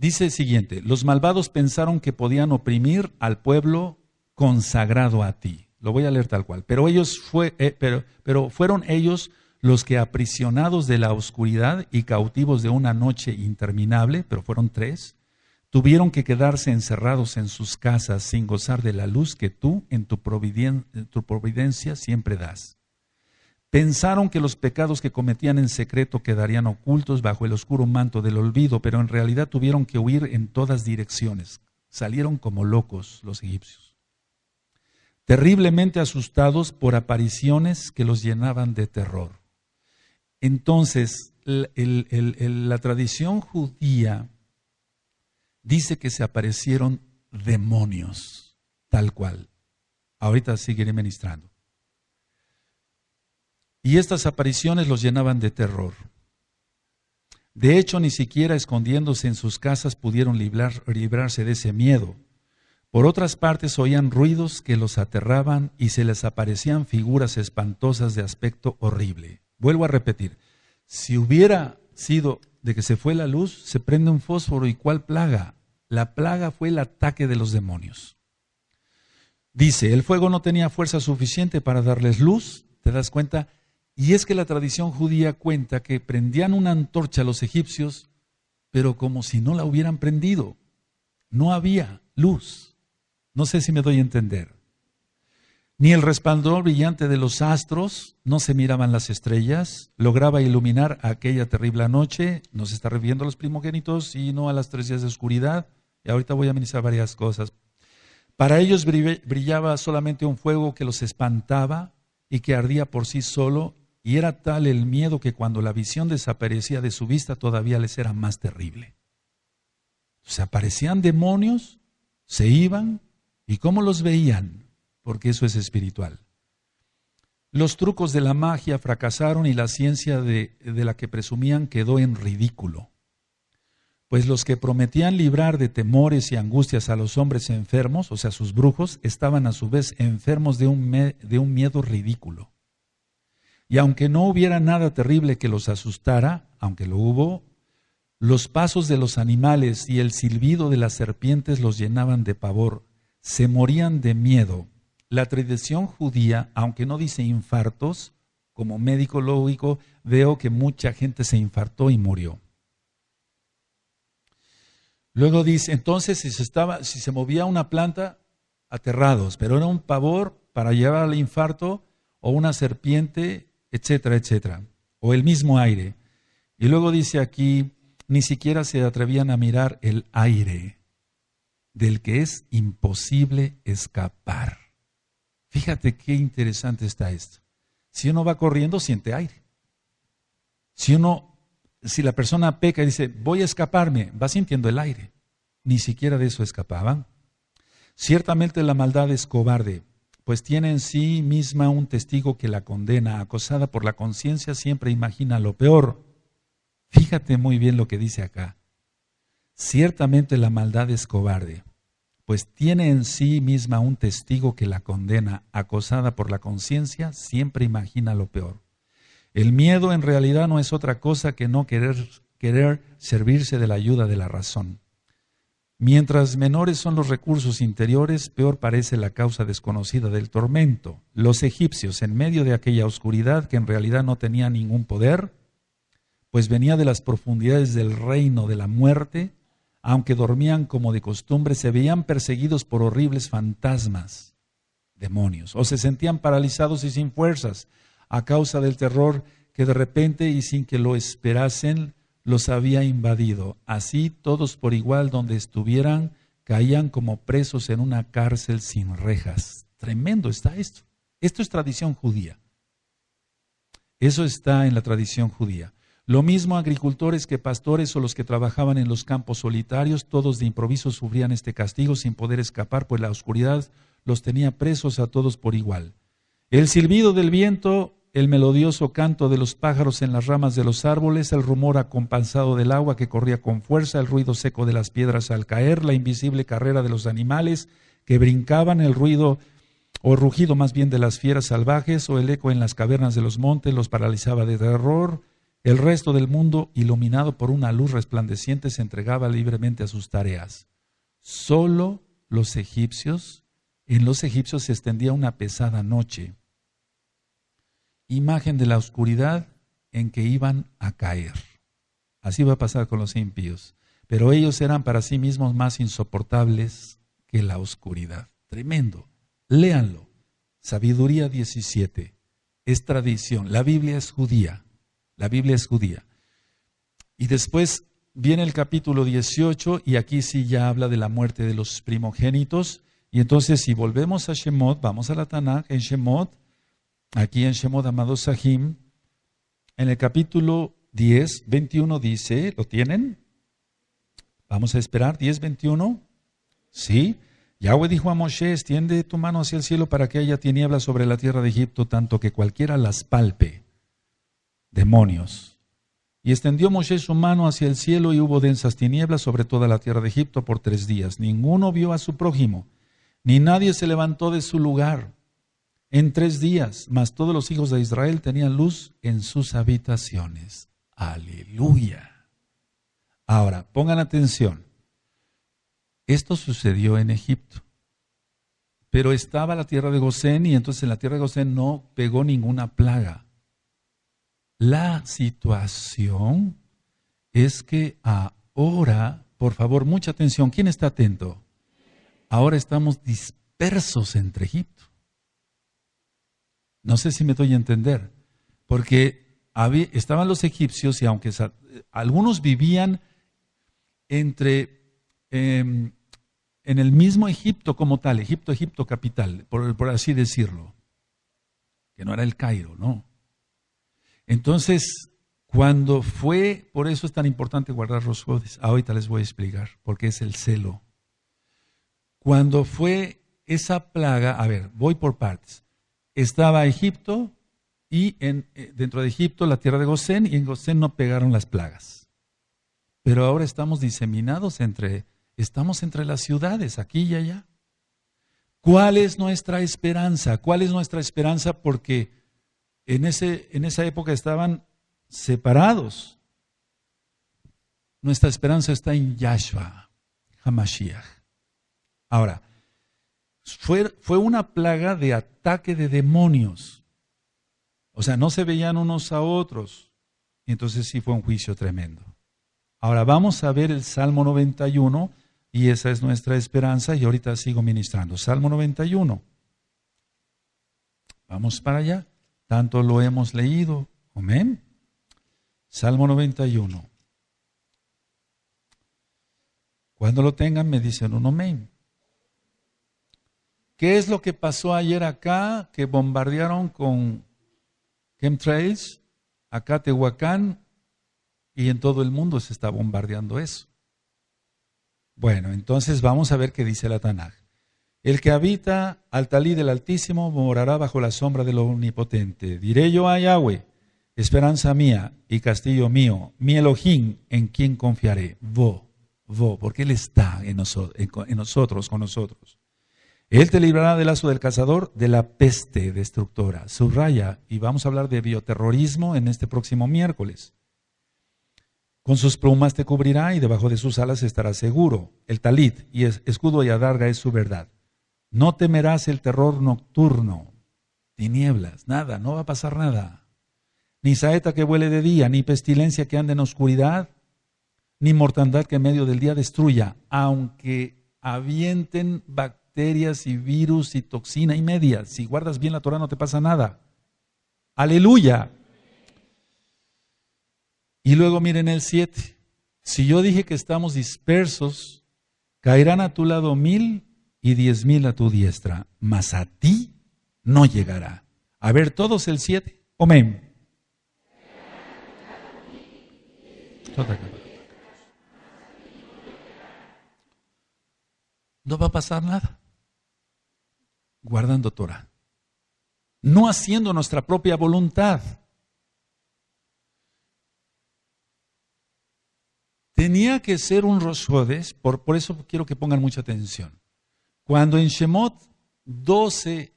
Dice el siguiente, los malvados pensaron que podían oprimir al pueblo consagrado a ti. Lo voy a leer tal cual. Pero, ellos fue, eh, pero, fueron ellos los que aprisionados de la oscuridad y cautivos de una noche interminable, pero fueron tres, tuvieron que quedarse encerrados en sus casas sin gozar de la luz que tú en tu providencia siempre das. Pensaron que los pecados que cometían en secreto quedarían ocultos bajo el oscuro manto del olvido, pero en realidad tuvieron que huir en todas direcciones. Salieron como locos los egipcios, terriblemente asustados por apariciones que los llenaban de terror. Entonces, la tradición judía dice que se aparecieron demonios, tal cual. Ahorita seguiré ministrando. Y estas apariciones los llenaban de terror. De hecho, ni siquiera escondiéndose en sus casas pudieron librarse de ese miedo. Por otras partes oían ruidos que los aterraban y se les aparecían figuras espantosas de aspecto horrible. Vuelvo a repetir, si hubiera sido de que se fue la luz, se prende un fósforo y cuál plaga. La plaga fue el ataque de los demonios. Dice, el fuego no tenía fuerza suficiente para darles luz. ¿Te das cuenta? Y es que la tradición judía cuenta que prendían una antorcha a los egipcios, pero como si no la hubieran prendido. No había luz. No sé si me doy a entender. Ni el resplandor brillante de los astros, no se miraban las estrellas, lograba iluminar aquella terrible noche, nos está refiriendo a los primogénitos y no a las tres días de oscuridad, y ahorita voy a ministrar varias cosas. Para ellos brillaba solamente un fuego que los espantaba y que ardía por sí solo y era tal el miedo que cuando la visión desaparecía de su vista todavía les era más terrible. Se aparecían demonios, se iban, ¿y cómo los veían? Porque eso es espiritual. Los trucos de la magia fracasaron y la ciencia de, la que presumían quedó en ridículo. Pues los que prometían librar de temores y angustias a los hombres enfermos, o sea, sus brujos, estaban a su vez enfermos de un miedo ridículo. Y aunque no hubiera nada terrible que los asustara, aunque lo hubo, los pasos de los animales y el silbido de las serpientes los llenaban de pavor, se morían de miedo. La tradición judía, aunque no dice infartos, como médico lógico veo que mucha gente se infartó y murió. Luego dice, entonces si se, movía una planta, aterrados, pero era un pavor para llevar al infarto o una serpiente etcétera, etcétera, o el mismo aire. Y luego dice aquí, ni siquiera se atrevían a mirar el aire del que es imposible escapar. Fíjate qué interesante está esto. Si uno va corriendo, siente aire. Si uno, si la persona peca y dice, voy a escaparme, va sintiendo el aire. Ni siquiera de eso escapaban. Ciertamente la maldad es cobarde, pues tiene en sí misma un testigo que la condena, acosada por la conciencia siempre imagina lo peor. Fíjate muy bien lo que dice acá. Ciertamente la maldad es cobarde, pues tiene en sí misma un testigo que la condena, acosada por la conciencia siempre imagina lo peor. El miedo en realidad no es otra cosa que no querer, querer servirse de la ayuda de la razón. Mientras menores son los recursos interiores, peor parece la causa desconocida del tormento. Los egipcios, en medio de aquella oscuridad que en realidad no tenía ningún poder, pues venía de las profundidades del reino de la muerte, aunque dormían como de costumbre, se veían perseguidos por horribles fantasmas, demonios, o se sentían paralizados y sin fuerzas a causa del terror que de repente y sin que lo esperasen los había invadido. Así todos por igual donde estuvieran caían como presos en una cárcel sin rejas. Tremendo está esto. Esto es tradición judía. Eso está en la tradición judía. Lo mismo agricultores que pastores o los que trabajaban en los campos solitarios, todos de improviso sufrían este castigo sin poder escapar, pues la oscuridad los tenía presos a todos por igual. El silbido del viento el melodioso canto de los pájaros en las ramas de los árboles, el rumor acompasado del agua que corría con fuerza, el ruido seco de las piedras al caer, la invisible carrera de los animales que brincaban, el ruido o rugido más bien de las fieras salvajes, o el eco en las cavernas de los montes los paralizaba de terror. El resto del mundo, iluminado por una luz resplandeciente, se entregaba libremente a sus tareas. Solo los egipcios, en los egipcios se extendía una pesada noche imagen de la oscuridad en que iban a caer. Así va a pasar con los impíos. Pero ellos eran para sí mismos más insoportables que la oscuridad. Tremendo. Léanlo. Sabiduría 17. Es tradición. La Biblia es judía. La Biblia es judía. Y después viene el capítulo 18 y aquí sí ya habla de la muerte de los primogénitos. Y entonces si volvemos a Shemot, vamos a la Tanakh, en Shemot aquí en Shemot, amado Sahim, en el capítulo 10, 21 dice, ¿lo tienen? Vamos a esperar, 10, 21. Sí. Yahweh dijo a Moshe, extiende tu mano hacia el cielo para que haya tinieblas sobre la tierra de Egipto, tanto que cualquiera las palpe. Demonios. Y extendió Moshe su mano hacia el cielo y hubo densas tinieblas sobre toda la tierra de Egipto por tres días. Ninguno vio a su prójimo, ni nadie se levantó de su lugar en tres días, mas todos los hijos de Israel tenían luz en sus habitaciones. Aleluya. Ahora, pongan atención. Esto sucedió en Egipto. Pero estaba la tierra de Gosén y entonces en la tierra de Gosén no pegó ninguna plaga. La situación es que ahora, por favor, mucha atención, ¿quién está atento? Ahora estamos dispersos entre Egipto. No sé si me doy a entender, porque estaban los egipcios y aunque algunos vivían entre em, en el mismo Egipto como tal, Egipto, Egipto capital, por, así decirlo, que no era el Cairo, ¿no? Entonces, cuando fue, por eso es tan importante guardar los jueves, ahorita les voy a explicar, porque es el celo. Cuando fue esa plaga, a ver, voy por partes estaba Egipto y eh, dentro de Egipto la tierra de Gosén y en Gosén no pegaron las plagas. Pero ahora estamos diseminados entre, estamos entre las ciudades, aquí y allá. ¿Cuál es nuestra esperanza? ¿Cuál es nuestra esperanza? Porque en, en esa época estaban separados. Nuestra esperanza está en Yahshua, Hamashiach. Ahora, fue, una plaga de ataque de demonios. O sea, no se veían unos a otros. Entonces sí fue un juicio tremendo. Ahora vamos a ver el Salmo 91 y esa es nuestra esperanza y ahorita sigo ministrando. Salmo 91. Vamos para allá. Tanto lo hemos leído. Amén. Salmo 91. Cuando lo tengan me dicen un amén. ¿Qué es lo que pasó ayer acá? Que bombardearon con chemtrails acá Tehuacán y en todo el mundo se está bombardeando eso. Bueno, entonces vamos a ver qué dice la Tanaj. El que habita al talí del Altísimo morará bajo la sombra del Omnipotente. Diré yo a Yahweh, esperanza mía y castillo mío, mi Elohim, en quien confiaré. Vo, vo, porque Él está en, en nosotros, con nosotros. Él te librará del lazo del cazador, de la peste destructora. Subraya, y vamos a hablar de bioterrorismo en este próximo miércoles. Con sus plumas te cubrirá y debajo de sus alas estarás seguro. El talit y escudo y adarga es su verdad. No temerás el terror nocturno, tinieblas, nada, no va a pasar nada. Ni saeta que vuele de día, ni pestilencia que ande en oscuridad, ni mortandad que en medio del día destruya, aunque avienten y virus y toxina y media. Si guardas bien la Torah no te pasa nada. Aleluya. Y luego miren el 7. Si yo dije que estamos dispersos, caerán a tu lado mil y diez mil a tu diestra, mas a ti no llegará. A ver todos el 7. Amén. No va a pasar nada guardando Torah, no haciendo nuestra propia voluntad. Tenía que ser un rosuades, por, por eso quiero que pongan mucha atención. Cuando en Shemot 12,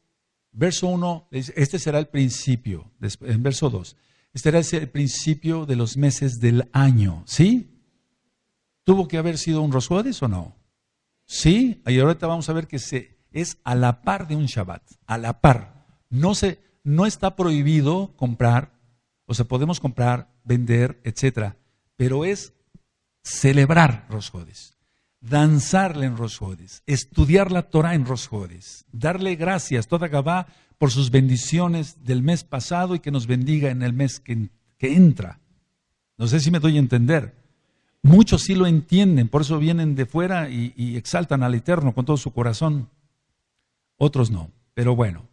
verso 1, este será el principio, en verso 2, este será el principio de los meses del año, ¿sí? ¿Tuvo que haber sido un rosuades o no? Sí, y ahorita vamos a ver que se es a la par de un Shabbat, a la par. No, se, no está prohibido comprar, o sea, podemos comprar, vender, etcétera, pero es celebrar Rosjodes, danzarle en Rosjodes, estudiar la Torah en Rosjodes, darle gracias toda Gabá por sus bendiciones del mes pasado y que nos bendiga en el mes que, entra. No sé si me doy a entender. Muchos sí lo entienden, por eso vienen de fuera y exaltan al Eterno con todo su corazón otros no, pero bueno.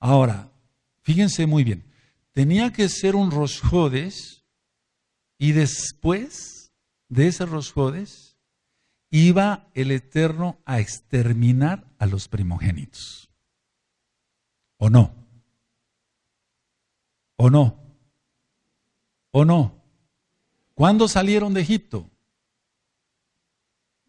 Ahora, fíjense muy bien, tenía que ser un Rosjodes y después de ese Rosjodes iba el Eterno a exterminar a los primogénitos. ¿O no? ¿O no? ¿O no? ¿Cuándo salieron de Egipto?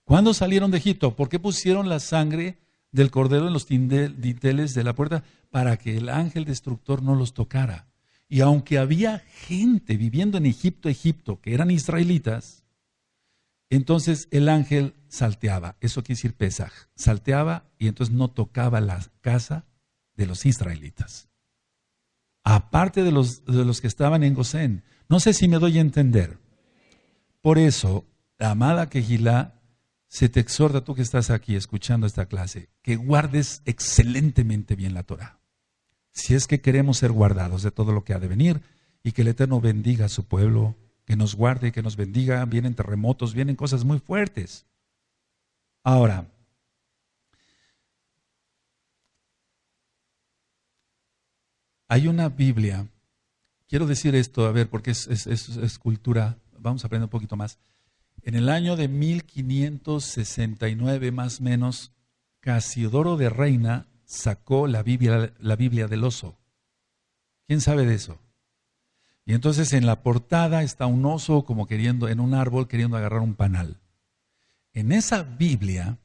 ¿Cuándo salieron de Egipto? ¿Por qué pusieron la sangre? del cordero en los dinteles de la puerta para que el ángel destructor no los tocara. Y aunque había gente viviendo en Egipto, Egipto, que eran israelitas, entonces el ángel salteaba, eso quiere decir Pesaj, salteaba y entonces no tocaba la casa de los israelitas. Aparte de los, de los que estaban en Gosén. No sé si me doy a entender. Por eso, la amada Kejilá se te exhorta tú que estás aquí escuchando esta clase, que guardes excelentemente bien la Torah. Si es que queremos ser guardados de todo lo que ha de venir y que el Eterno bendiga a su pueblo, que nos guarde, que nos bendiga, vienen terremotos, vienen cosas muy fuertes. Ahora, hay una Biblia, quiero decir esto, a ver, porque es, es, cultura, vamos a aprender un poquito más. En el año de 1569, más o menos, Casiodoro de Reina sacó la Biblia, la Biblia del oso. ¿Quién sabe de eso? Y entonces en la portada está un oso como queriendo, en un árbol queriendo agarrar un panal. En esa Biblia,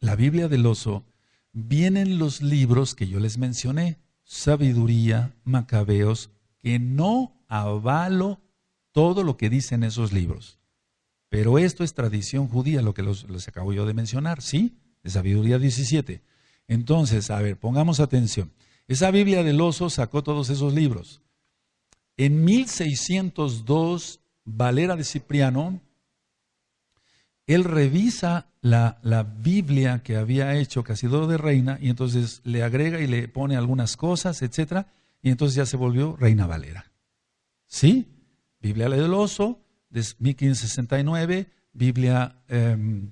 la Biblia del oso, vienen los libros que yo les mencioné, sabiduría, macabeos, que no avalo todo lo que dicen esos libros. Pero esto es tradición judía, lo que les acabo yo de mencionar, ¿sí? De Sabiduría 17. Entonces, a ver, pongamos atención. Esa Biblia del oso sacó todos esos libros. En 1602, Valera de Cipriano, él revisa la, la, Biblia que había hecho Casidoro de Reina y entonces le agrega y le pone algunas cosas, etcétera, y entonces ya se volvió Reina Valera. ¿Sí? Biblia del oso, de 1569, Biblia em,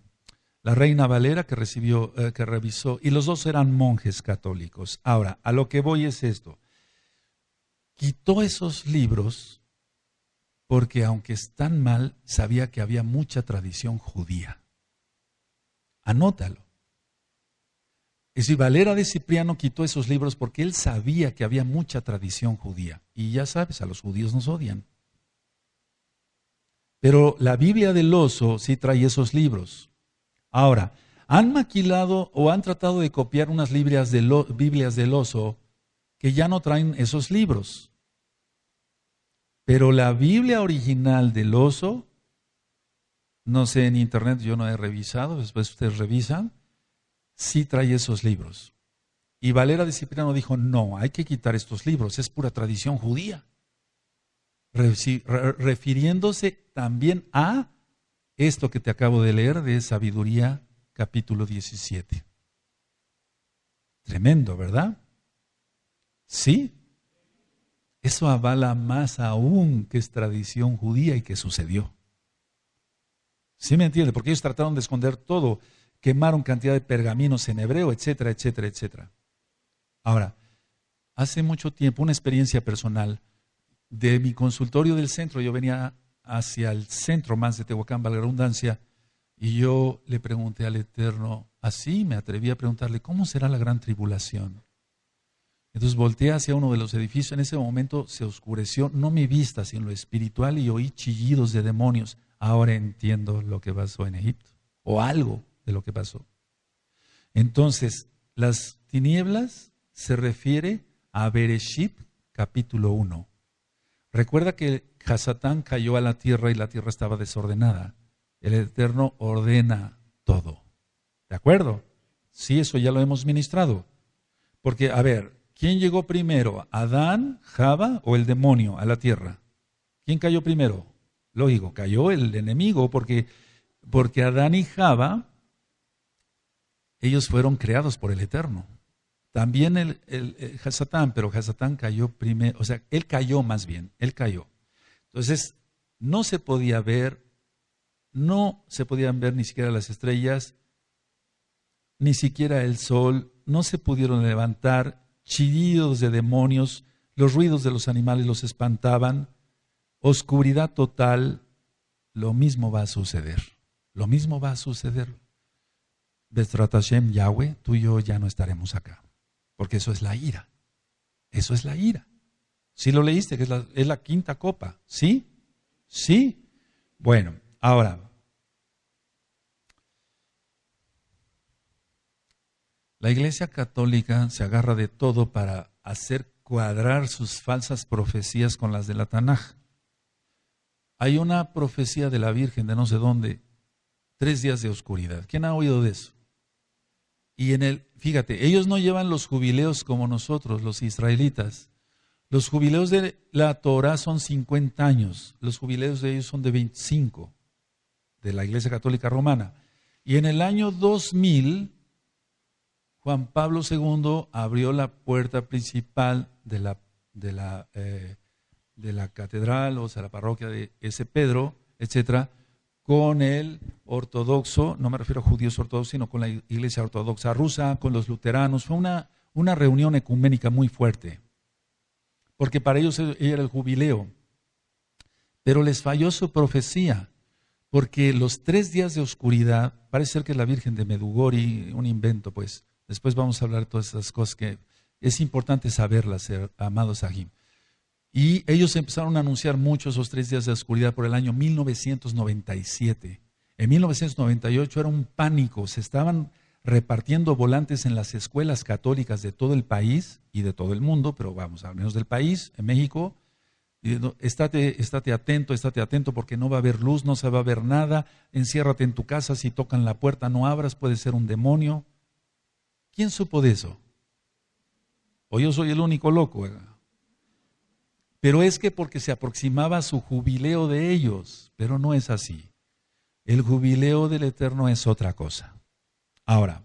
la Reina Valera que recibió, eh, que revisó, y los dos eran monjes católicos. Ahora, a lo que voy es esto. Quitó esos libros porque aunque están mal, sabía que había mucha tradición judía. Anótalo. Es decir, Valera de Cipriano quitó esos libros porque él sabía que había mucha tradición judía. Y ya sabes, a los judíos nos odian. Pero la Biblia del oso sí trae esos libros. Ahora, han maquilado o han tratado de copiar unas Biblias del, oso que ya no traen esos libros. Pero la Biblia original del oso, no sé, en internet yo no he revisado, después ustedes revisan, sí trae esos libros. Y Valera disciplinano dijo, no, hay que quitar estos libros, es pura tradición judía refiriéndose también a esto que te acabo de leer de Sabiduría capítulo 17. Tremendo, ¿verdad? Sí. Eso avala más aún que es tradición judía y que sucedió. ¿Sí me entiende? Porque ellos trataron de esconder todo, quemaron cantidad de pergaminos en hebreo, etcétera, etcétera, etcétera. Ahora, hace mucho tiempo, una experiencia personal, de mi consultorio del centro, yo venía hacia el centro más de Tehuacán, redundancia, y yo le pregunté al Eterno, así me atreví a preguntarle, ¿cómo será la gran tribulación? Entonces volteé hacia uno de los edificios, en ese momento se oscureció, no mi vista, sino lo espiritual, y oí chillidos de demonios. Ahora entiendo lo que pasó en Egipto, o algo de lo que pasó. Entonces, las tinieblas se refiere a Bereshit capítulo 1. Recuerda que Hasatán cayó a la tierra y la tierra estaba desordenada. El Eterno ordena todo. ¿De acuerdo? Sí, eso ya lo hemos ministrado. Porque, a ver, ¿quién llegó primero? ¿Adán, Java o el demonio a la tierra? ¿Quién cayó primero? Lógico, cayó el enemigo porque, porque Adán y Java, ellos fueron creados por el Eterno. También el, el, eh, pero Hasatán cayó primero, o sea, él cayó más bien, él cayó. Entonces, no se podía ver, no se podían ver ni siquiera las estrellas, ni siquiera el sol, no se pudieron levantar, chillidos de demonios, los ruidos de los animales los espantaban, oscuridad total, lo mismo va a suceder, lo mismo va a suceder. Yahweh, tú y yo ya no estaremos acá. Porque eso es la ira. Eso es la ira. Si lo leíste, que es la, es la quinta copa. ¿Sí? ¿Sí? Bueno, ahora. La Iglesia Católica se agarra de todo para hacer cuadrar sus falsas profecías con las de la Tanaj. Hay una profecía de la Virgen de no sé dónde, tres días de oscuridad. ¿Quién ha oído de eso? Y en el, fíjate, ellos no llevan los jubileos como nosotros, los israelitas. Los jubileos de la Torah son 50 años, los jubileos de ellos son de 25, de la Iglesia Católica Romana. Y en el año 2000, Juan Pablo II abrió la puerta principal de la, de la, eh, de la catedral, o sea, la parroquia de ese Pedro, etcétera, con el ortodoxo, no me refiero a judíos ortodoxos, sino con la iglesia ortodoxa rusa, con los luteranos. Fue una, una reunión ecuménica muy fuerte, porque para ellos e-, era el jubileo. Pero les falló su profecía, porque los tres días de oscuridad, parece ser que es la Virgen de Medugori, un invento, pues. Después vamos a hablar de todas esas cosas que es importante saberlas, amados Sahim. Y ellos empezaron a anunciar mucho esos tres días de oscuridad por el año 1997. En 1998 era un pánico, se estaban repartiendo volantes en las escuelas católicas de todo el país y de todo el mundo, pero vamos, al menos del país, en México, diciendo, estate, atento, estate atento porque no va a haber luz, no se va a ver nada, enciérrate en tu casa, si tocan la puerta no abras, puede ser un demonio. ¿Quién supo de eso? ¿O yo soy el único loco? Pero es que porque se aproximaba su jubileo de ellos, pero no es así. El jubileo del Eterno es otra cosa. Ahora,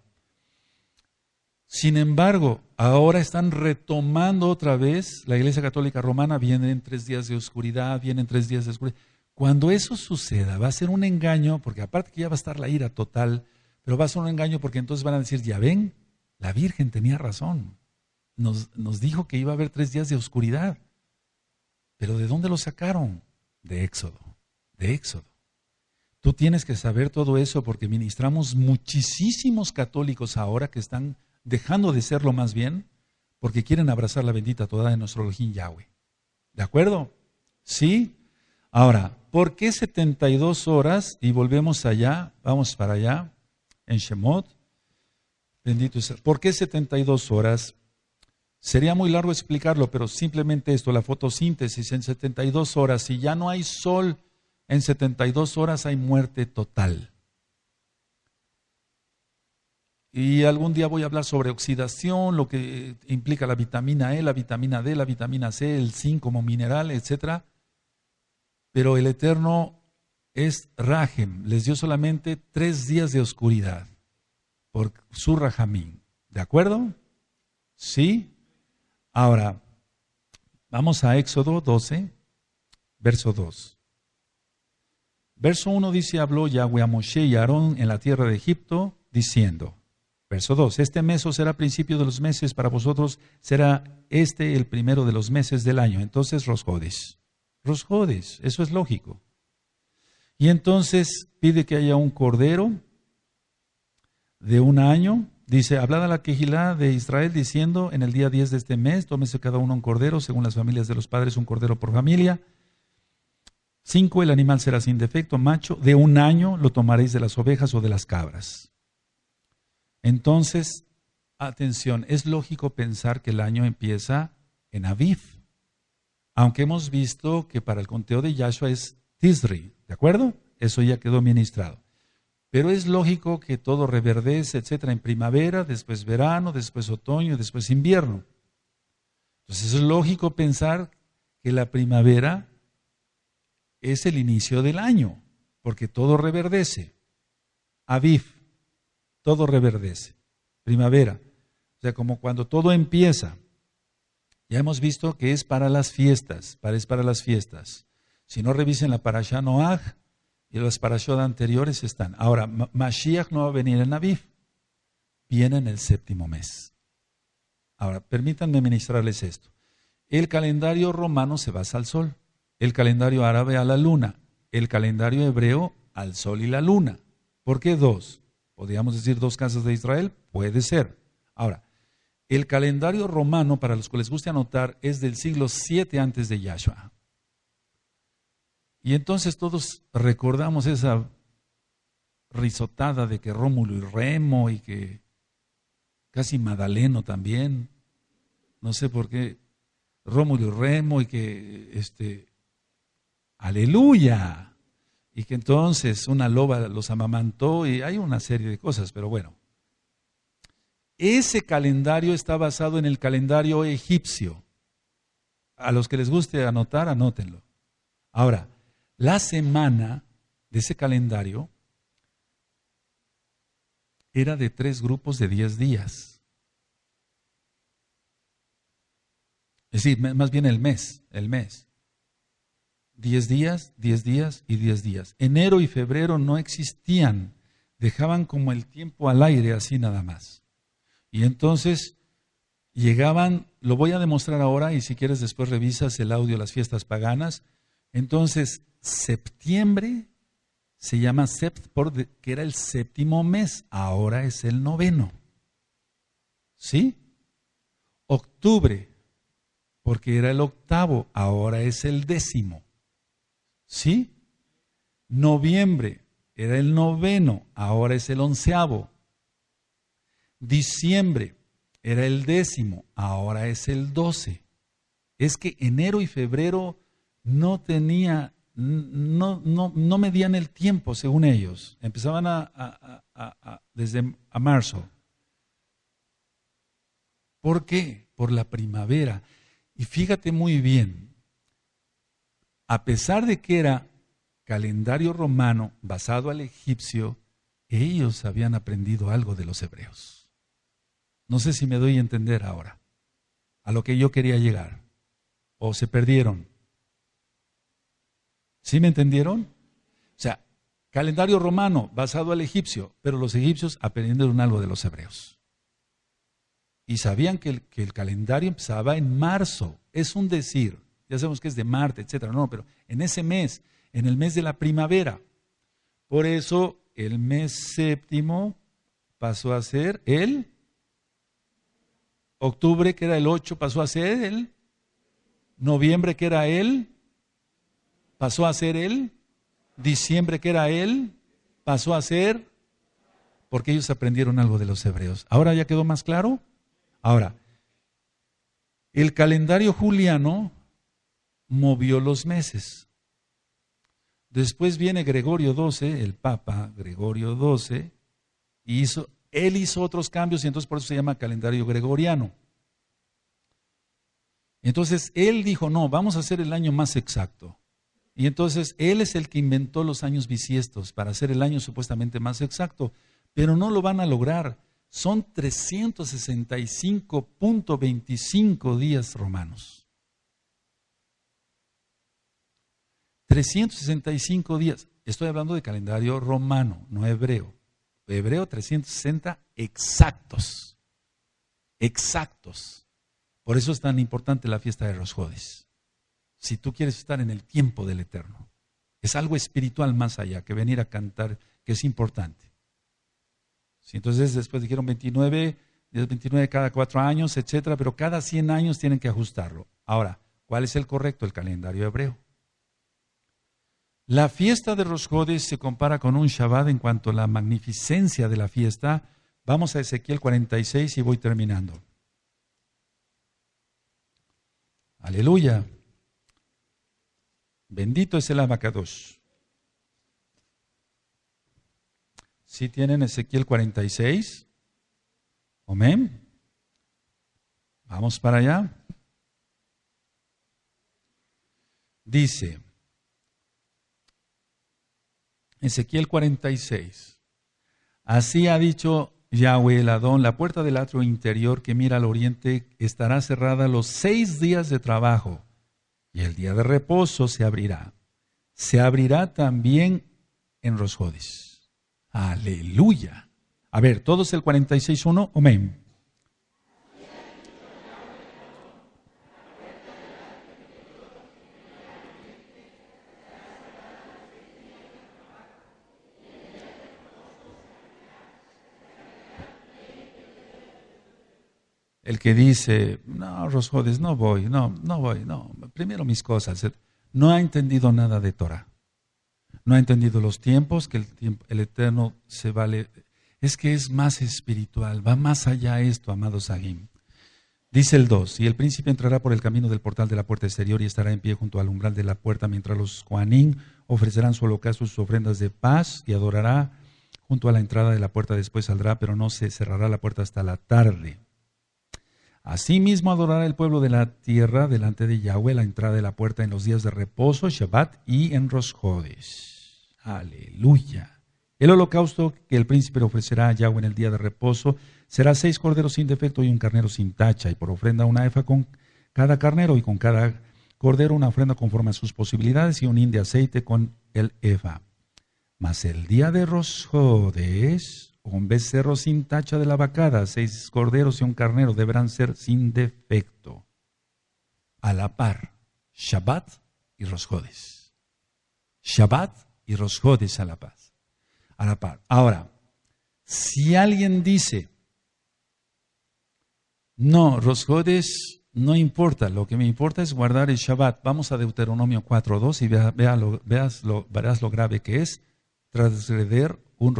sin embargo, ahora están retomando otra vez, la Iglesia Católica Romana viene en tres días de oscuridad, vienen tres días de oscuridad. Cuando eso suceda, va a ser un engaño, porque aparte que ya va a estar la ira total, pero va a ser un engaño porque entonces van a decir, ya ven, la Virgen tenía razón. Nos, nos dijo que iba a haber tres días de oscuridad. Pero ¿de dónde lo sacaron? De Éxodo, de Éxodo. Tú tienes que saber todo eso porque ministramos muchísimos católicos ahora que están dejando de serlo más bien porque quieren abrazar la bendita toda de nuestro Elohim Yahweh. ¿De acuerdo? ¿Sí? Ahora, ¿por qué 72 horas? Y volvemos allá, vamos para allá, en Shemot. Bendito sea. ¿Por qué 72 horas? Sería muy largo explicarlo, pero simplemente esto, la fotosíntesis en 72 horas, si ya no hay sol, en 72 horas hay muerte total. Y algún día voy a hablar sobre oxidación, lo que eh, implica la vitamina E, la vitamina D, la vitamina C, el zinc como mineral, etc. Pero el Eterno es Rahem, les dio solamente tres días de oscuridad por su Rahamín. ¿De acuerdo? ¿Sí? Ahora, vamos a Éxodo 12, verso 2. Verso 1 dice, habló Yahweh a Moshe y Aarón en la tierra de Egipto, diciendo, verso 2, este mes será principio de los meses, para vosotros será este el primero de los meses del año. Entonces, Los jodes, eso es lógico. Y entonces pide que haya un cordero de un año Dice, hablada la quejilá de Israel diciendo, en el día 10 de este mes, tómese cada uno un cordero, según las familias de los padres, un cordero por familia. Cinco, el animal será sin defecto, macho, de un año lo tomaréis de las ovejas o de las cabras. Entonces, atención, es lógico pensar que el año empieza en Aviv, aunque hemos visto que para el conteo de Yahshua es Tisri, ¿de acuerdo? Eso ya quedó ministrado. Pero es lógico que todo reverdece, etcétera, en primavera, después verano, después otoño, después invierno. Entonces es lógico pensar que la primavera es el inicio del año, porque todo reverdece. Aviv, todo reverdece. Primavera. O sea, como cuando todo empieza. Ya hemos visto que es para las fiestas, para, es para las fiestas. Si no revisen la parasha Noaj, y las parashot anteriores están. Ahora, Mashiach no va a venir en Aviv, viene en el séptimo mes. Ahora, permítanme ministrarles esto. El calendario romano se basa al sol, el calendario árabe a la luna, el calendario hebreo al sol y la luna. ¿Por qué dos? Podríamos decir dos casas de Israel, puede ser. Ahora, el calendario romano, para los que les guste anotar, es del siglo 7 antes de Yahshua. Y entonces todos recordamos esa risotada de que Rómulo y Remo y que casi Madaleno también, no sé por qué, Rómulo y Remo y que, este, aleluya, y que entonces una loba los amamantó y hay una serie de cosas, pero bueno. Ese calendario está basado en el calendario egipcio. A los que les guste anotar, anótenlo. Ahora, la semana de ese calendario era de tres grupos de diez días. Es decir, más bien el mes, el mes. Diez días, diez días y diez días. Enero y febrero no existían, dejaban como el tiempo al aire, así nada más. Y entonces llegaban, lo voy a demostrar ahora y si quieres después revisas el audio Las fiestas paganas, entonces, septiembre se llama sept porque era el séptimo mes, ahora es el noveno. ¿Sí? Octubre, porque era el octavo, ahora es el décimo. ¿Sí? Noviembre, era el noveno, ahora es el onceavo. Diciembre, era el décimo, ahora es el doce. Es que enero y febrero no tenía, no, no, no medían el tiempo según ellos. Empezaban desde a marzo. ¿Por qué? Por la primavera. Y fíjate muy bien, a pesar de que era calendario romano basado al egipcio, ellos habían aprendido algo de los hebreos. No sé si me doy a entender ahora a lo que yo quería llegar. O se perdieron. ¿Sí me entendieron? O sea, calendario romano basado al egipcio, pero los egipcios aprendieron algo de los hebreos. Y sabían que el, calendario empezaba en marzo, es un decir, ya sabemos que es de Marte, etcétera, no, pero en ese mes, en el mes de la primavera. Por eso el mes séptimo pasó a ser el octubre, que era el 8, pasó a ser el noviembre, que era el pasó a ser él, diciembre que era él, pasó a ser, porque ellos aprendieron algo de los hebreos. ¿Ahora ya quedó más claro? Ahora, el calendario juliano movió los meses. Después viene Gregorio XII, el Papa Gregorio XII, y él hizo otros cambios y entonces por eso se llama calendario gregoriano. Entonces él dijo, no, vamos a hacer el año más exacto. Y entonces él es el que inventó los años bisiestos para hacer el año supuestamente más exacto, pero no lo van a lograr. Son 365.25 días romanos. 365 días. Estoy hablando de calendario romano, no hebreo. Hebreo 360 exactos. Exactos. Por eso es tan importante la fiesta de los si tú quieres estar en el tiempo del eterno. Es algo espiritual más allá que venir a cantar, que es importante. entonces después dijeron 29, 29 cada cuatro años, etcétera, pero cada 100 años tienen que ajustarlo. Ahora, ¿cuál es el correcto? El calendario hebreo. La fiesta de Rosjodes se compara con un Shabbat en cuanto a la magnificencia de la fiesta. Vamos a Ezequiel 46 y voy terminando. Aleluya. Bendito es el Abacados. Si tienen Ezequiel 46? Amén. Vamos para allá. Dice Ezequiel 46. Así ha dicho Yahweh el Adón, la puerta del atrio interior que mira al oriente estará cerrada los seis días de trabajo y el día de reposo se abrirá. Se abrirá también en Rosjodis. Aleluya. A ver, todos el 46.1, amén. El que dice, no, Rosjodis, no voy, no, no voy, no, primero mis cosas. No ha entendido nada de Torah. No ha entendido los tiempos, que el, Eterno se vale. Es que es más espiritual, va más allá esto, amado Sahim. Dice el 2, y el príncipe entrará por el camino del portal de la puerta exterior y estará en pie junto al umbral de la puerta mientras los Juanín ofrecerán su holocausto, sus ofrendas de paz y adorará junto a la entrada de la puerta. Después saldrá, pero no se cerrará la puerta hasta la tarde. Asimismo adorará el pueblo de la tierra delante de Yahweh la entrada de la puerta en los días de reposo, Shabbat y en Rosjodes. Aleluya. El holocausto que el príncipe ofrecerá a Yahweh en el día de reposo será seis corderos sin defecto y un carnero sin tacha, y por ofrenda una efa con cada carnero y con cada cordero una ofrenda conforme a sus posibilidades y un hin de aceite con el efa. Mas el día de Rosjodes un becerro sin tacha de la vacada, seis corderos y un carnero deberán ser sin defecto. A la par, Shabbat y Rosjodes. Shabbat y Rosjodes a la paz. A la par. Ahora, si alguien dice, no, Rosjodes no importa, lo que me importa es guardar el Shabbat. Vamos a Deuteronomio 4.2 y verás lo grave que es transgreder un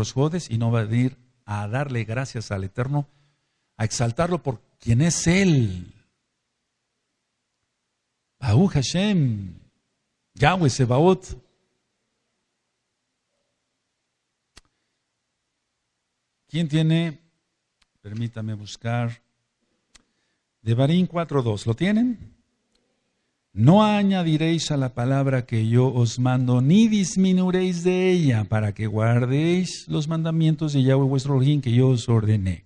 y no va a venir a darle gracias al Eterno, a exaltarlo por quien es Él. Baú Hashem, Yahweh Sebaot. ¿Quién tiene? Permítame buscar. de cuatro 4.2, ¿lo tienen? No añadiréis a la palabra que yo os mando, ni disminuiréis de ella, para que guardéis los mandamientos de Yahweh vuestro Elohim que yo os ordené.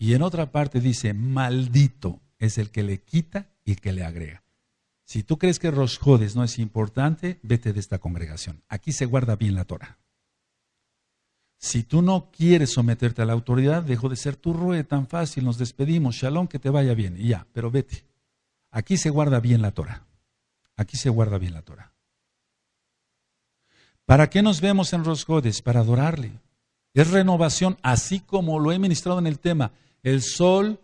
Y en otra parte dice, maldito es el que le quita y el que le agrega. Si tú crees que Rosjodes no es importante, vete de esta congregación. Aquí se guarda bien la Torah. Si tú no quieres someterte a la autoridad, dejo de ser tu rueda tan fácil, nos despedimos, shalom, que te vaya bien, y ya, pero vete. Aquí se guarda bien la Torah. Aquí se guarda bien la Torah. ¿Para qué nos vemos en Rosjodes? Para adorarle. Es renovación, así como lo he ministrado en el tema. El sol,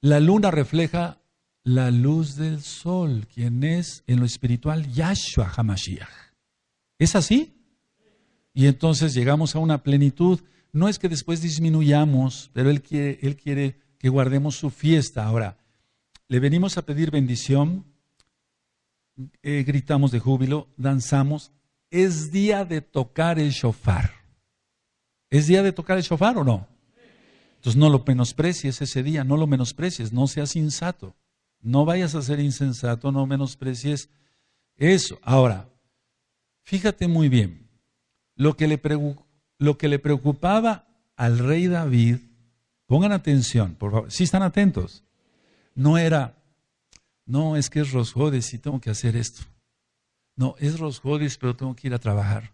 la luna refleja la luz del sol, quien es en lo espiritual Yahshua Hamashiach. ¿Es así? Y entonces llegamos a una plenitud. No es que después disminuyamos, pero Él quiere, él quiere que guardemos su fiesta. Ahora, le venimos a pedir bendición, eh, gritamos de júbilo, danzamos. Es día de tocar el shofar. ¿Es día de tocar el shofar o no? Entonces no lo menosprecies ese día, no lo menosprecies, no seas insato. No vayas a ser insensato, no menosprecies eso. Ahora, fíjate muy bien, lo que le, preocupaba al rey David, pongan atención, por favor, si están atentos no era, no, es que es Rosjodes y tengo que hacer esto. No, es Rosjodes, pero tengo que ir a trabajar.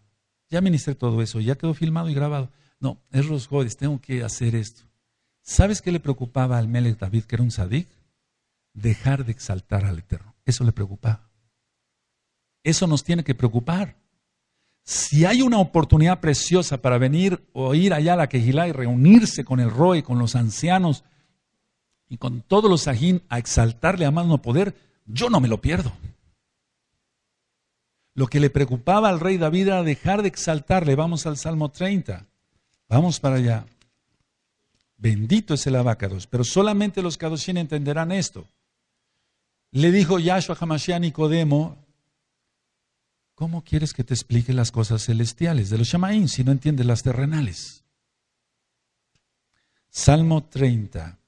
Ya ministré todo eso, ya quedó filmado y grabado. No, es Rosjodes, tengo que hacer esto. ¿Sabes qué le preocupaba al Melech David, que era un sadí, Dejar de exaltar al Eterno. Eso le preocupaba. Eso nos tiene que preocupar. Si hay una oportunidad preciosa para venir o ir allá a la Quejilá y reunirse con el Roy, con los ancianos, y con todos los ajín a exaltarle a mano poder, yo no me lo pierdo. Lo que le preocupaba al rey David era dejar de exaltarle. Vamos al Salmo 30. Vamos para allá. Bendito es el abacados. Pero solamente los caducín entenderán esto. Le dijo Yahshua Hamashia y Nicodemo, ¿cómo quieres que te explique las cosas celestiales de los Shamaín si no entiendes las terrenales? Salmo 30.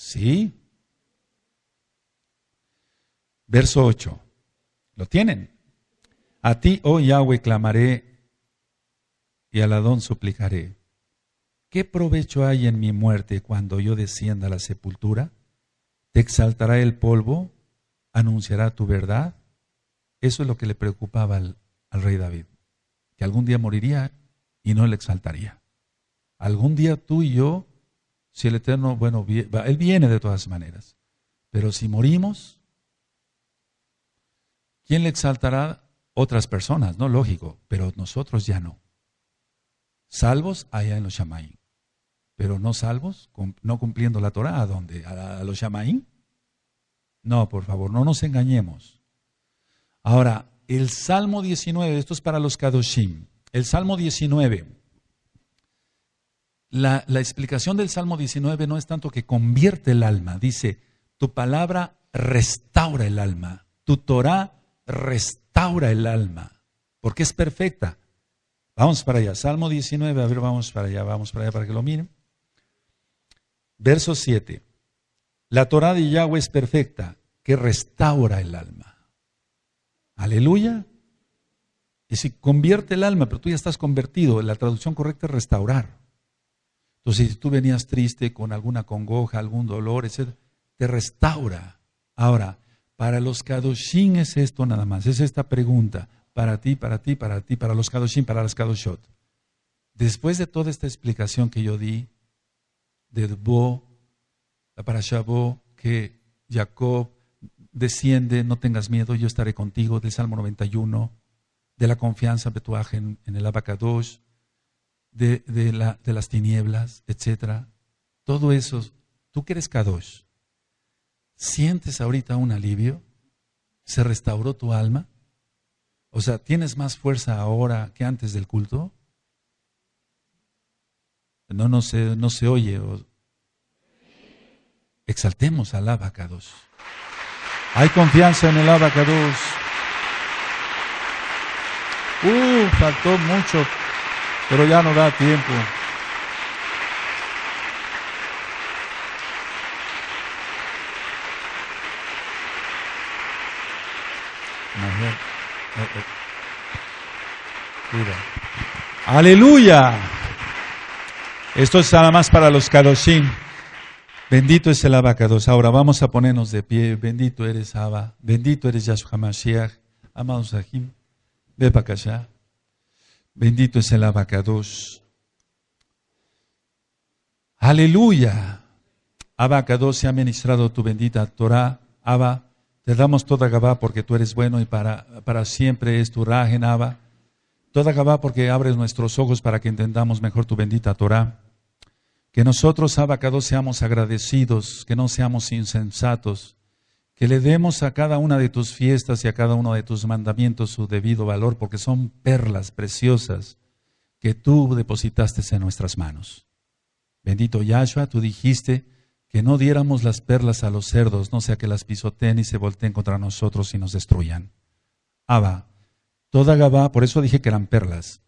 Sí. Verso 8. ¿Lo tienen? A ti, oh Yahweh, clamaré y al Adón suplicaré. ¿Qué provecho hay en mi muerte cuando yo descienda a la sepultura? ¿Te exaltará el polvo? ¿Anunciará tu verdad? Eso es lo que le preocupaba al rey David, que algún día moriría y no le exaltaría. Algún día tú y yo si el Eterno, bueno, Él viene de todas maneras. Pero si morimos, ¿quién le exaltará? Otras personas, ¿no? Lógico, pero nosotros ya no. Salvos allá en los Shamaín. pero no salvos, no cumpliendo la Torah, ¿a dónde? ¿A los Shamaín? No, por favor, no nos engañemos. Ahora, el Salmo 19, esto es para los Kadoshim, el Salmo 19 la, explicación del Salmo 19 no es tanto que convierte el alma, dice, tu palabra restaura el alma, tu Torah restaura el alma, porque es perfecta. Vamos para allá, Salmo 19, a ver, vamos para allá, vamos para allá para que lo miren. Verso 7. La Torah de Yahweh es perfecta, que restaura el alma. Aleluya. Y si convierte el alma, pero tú ya estás convertido, la traducción correcta es restaurar. Entonces, si tú venías triste con alguna congoja, algún dolor, etc., te restaura. Ahora, para los kadoshim es esto nada más, es esta pregunta, para ti, para ti, para ti, para los kadoshim, para las Kadoshot. Después de toda esta explicación que yo di, de Bo, para Shabo, que Jacob desciende, no tengas miedo, yo estaré contigo, del Salmo 91, de la confianza tu en, en el Abacadosh, de, de, la, de las tinieblas, etcétera, Todo eso, tú que eres Kadosh, ¿sientes ahorita un alivio? ¿Se restauró tu alma? O sea, ¿tienes más fuerza ahora que antes del culto? No, no, se, no se oye. Exaltemos al abacados. Hay confianza en el abacados. Uh, faltó mucho pero ya no da tiempo. Aleluya. Esto es nada más para los Kadoshim. Bendito es el abacados. Ahora vamos a ponernos de pie. Bendito eres Abba. Bendito eres Yahshua Mashiach. Amados Ahim. Ve Bendito es el abacados. Aleluya. Abacados se ha ministrado tu bendita Torah. Abba, te damos toda Gabá porque tú eres bueno y para, para siempre es tu rajen, Abba. Toda Gabá porque abres nuestros ojos para que entendamos mejor tu bendita Torah. Que nosotros, abacados, seamos agradecidos, que no seamos insensatos, que le demos a cada una de tus fiestas y a cada uno de tus mandamientos su debido valor, porque son perlas preciosas que tú depositaste en nuestras manos. Bendito Yahshua, tú dijiste que no diéramos las perlas a los cerdos, no sea que las pisoteen y se volteen contra nosotros y nos destruyan. Abba, toda Gabá, por eso dije que eran perlas,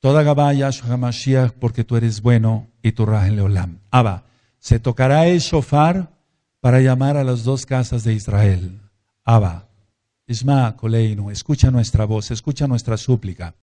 toda Gabá Yahshua Hamashiach, porque tú eres bueno y tu en Leolam. Abba, se tocará el shofar para llamar a las dos casas de Israel. Abba, Isma, Coleinu, escucha nuestra voz, escucha nuestra súplica.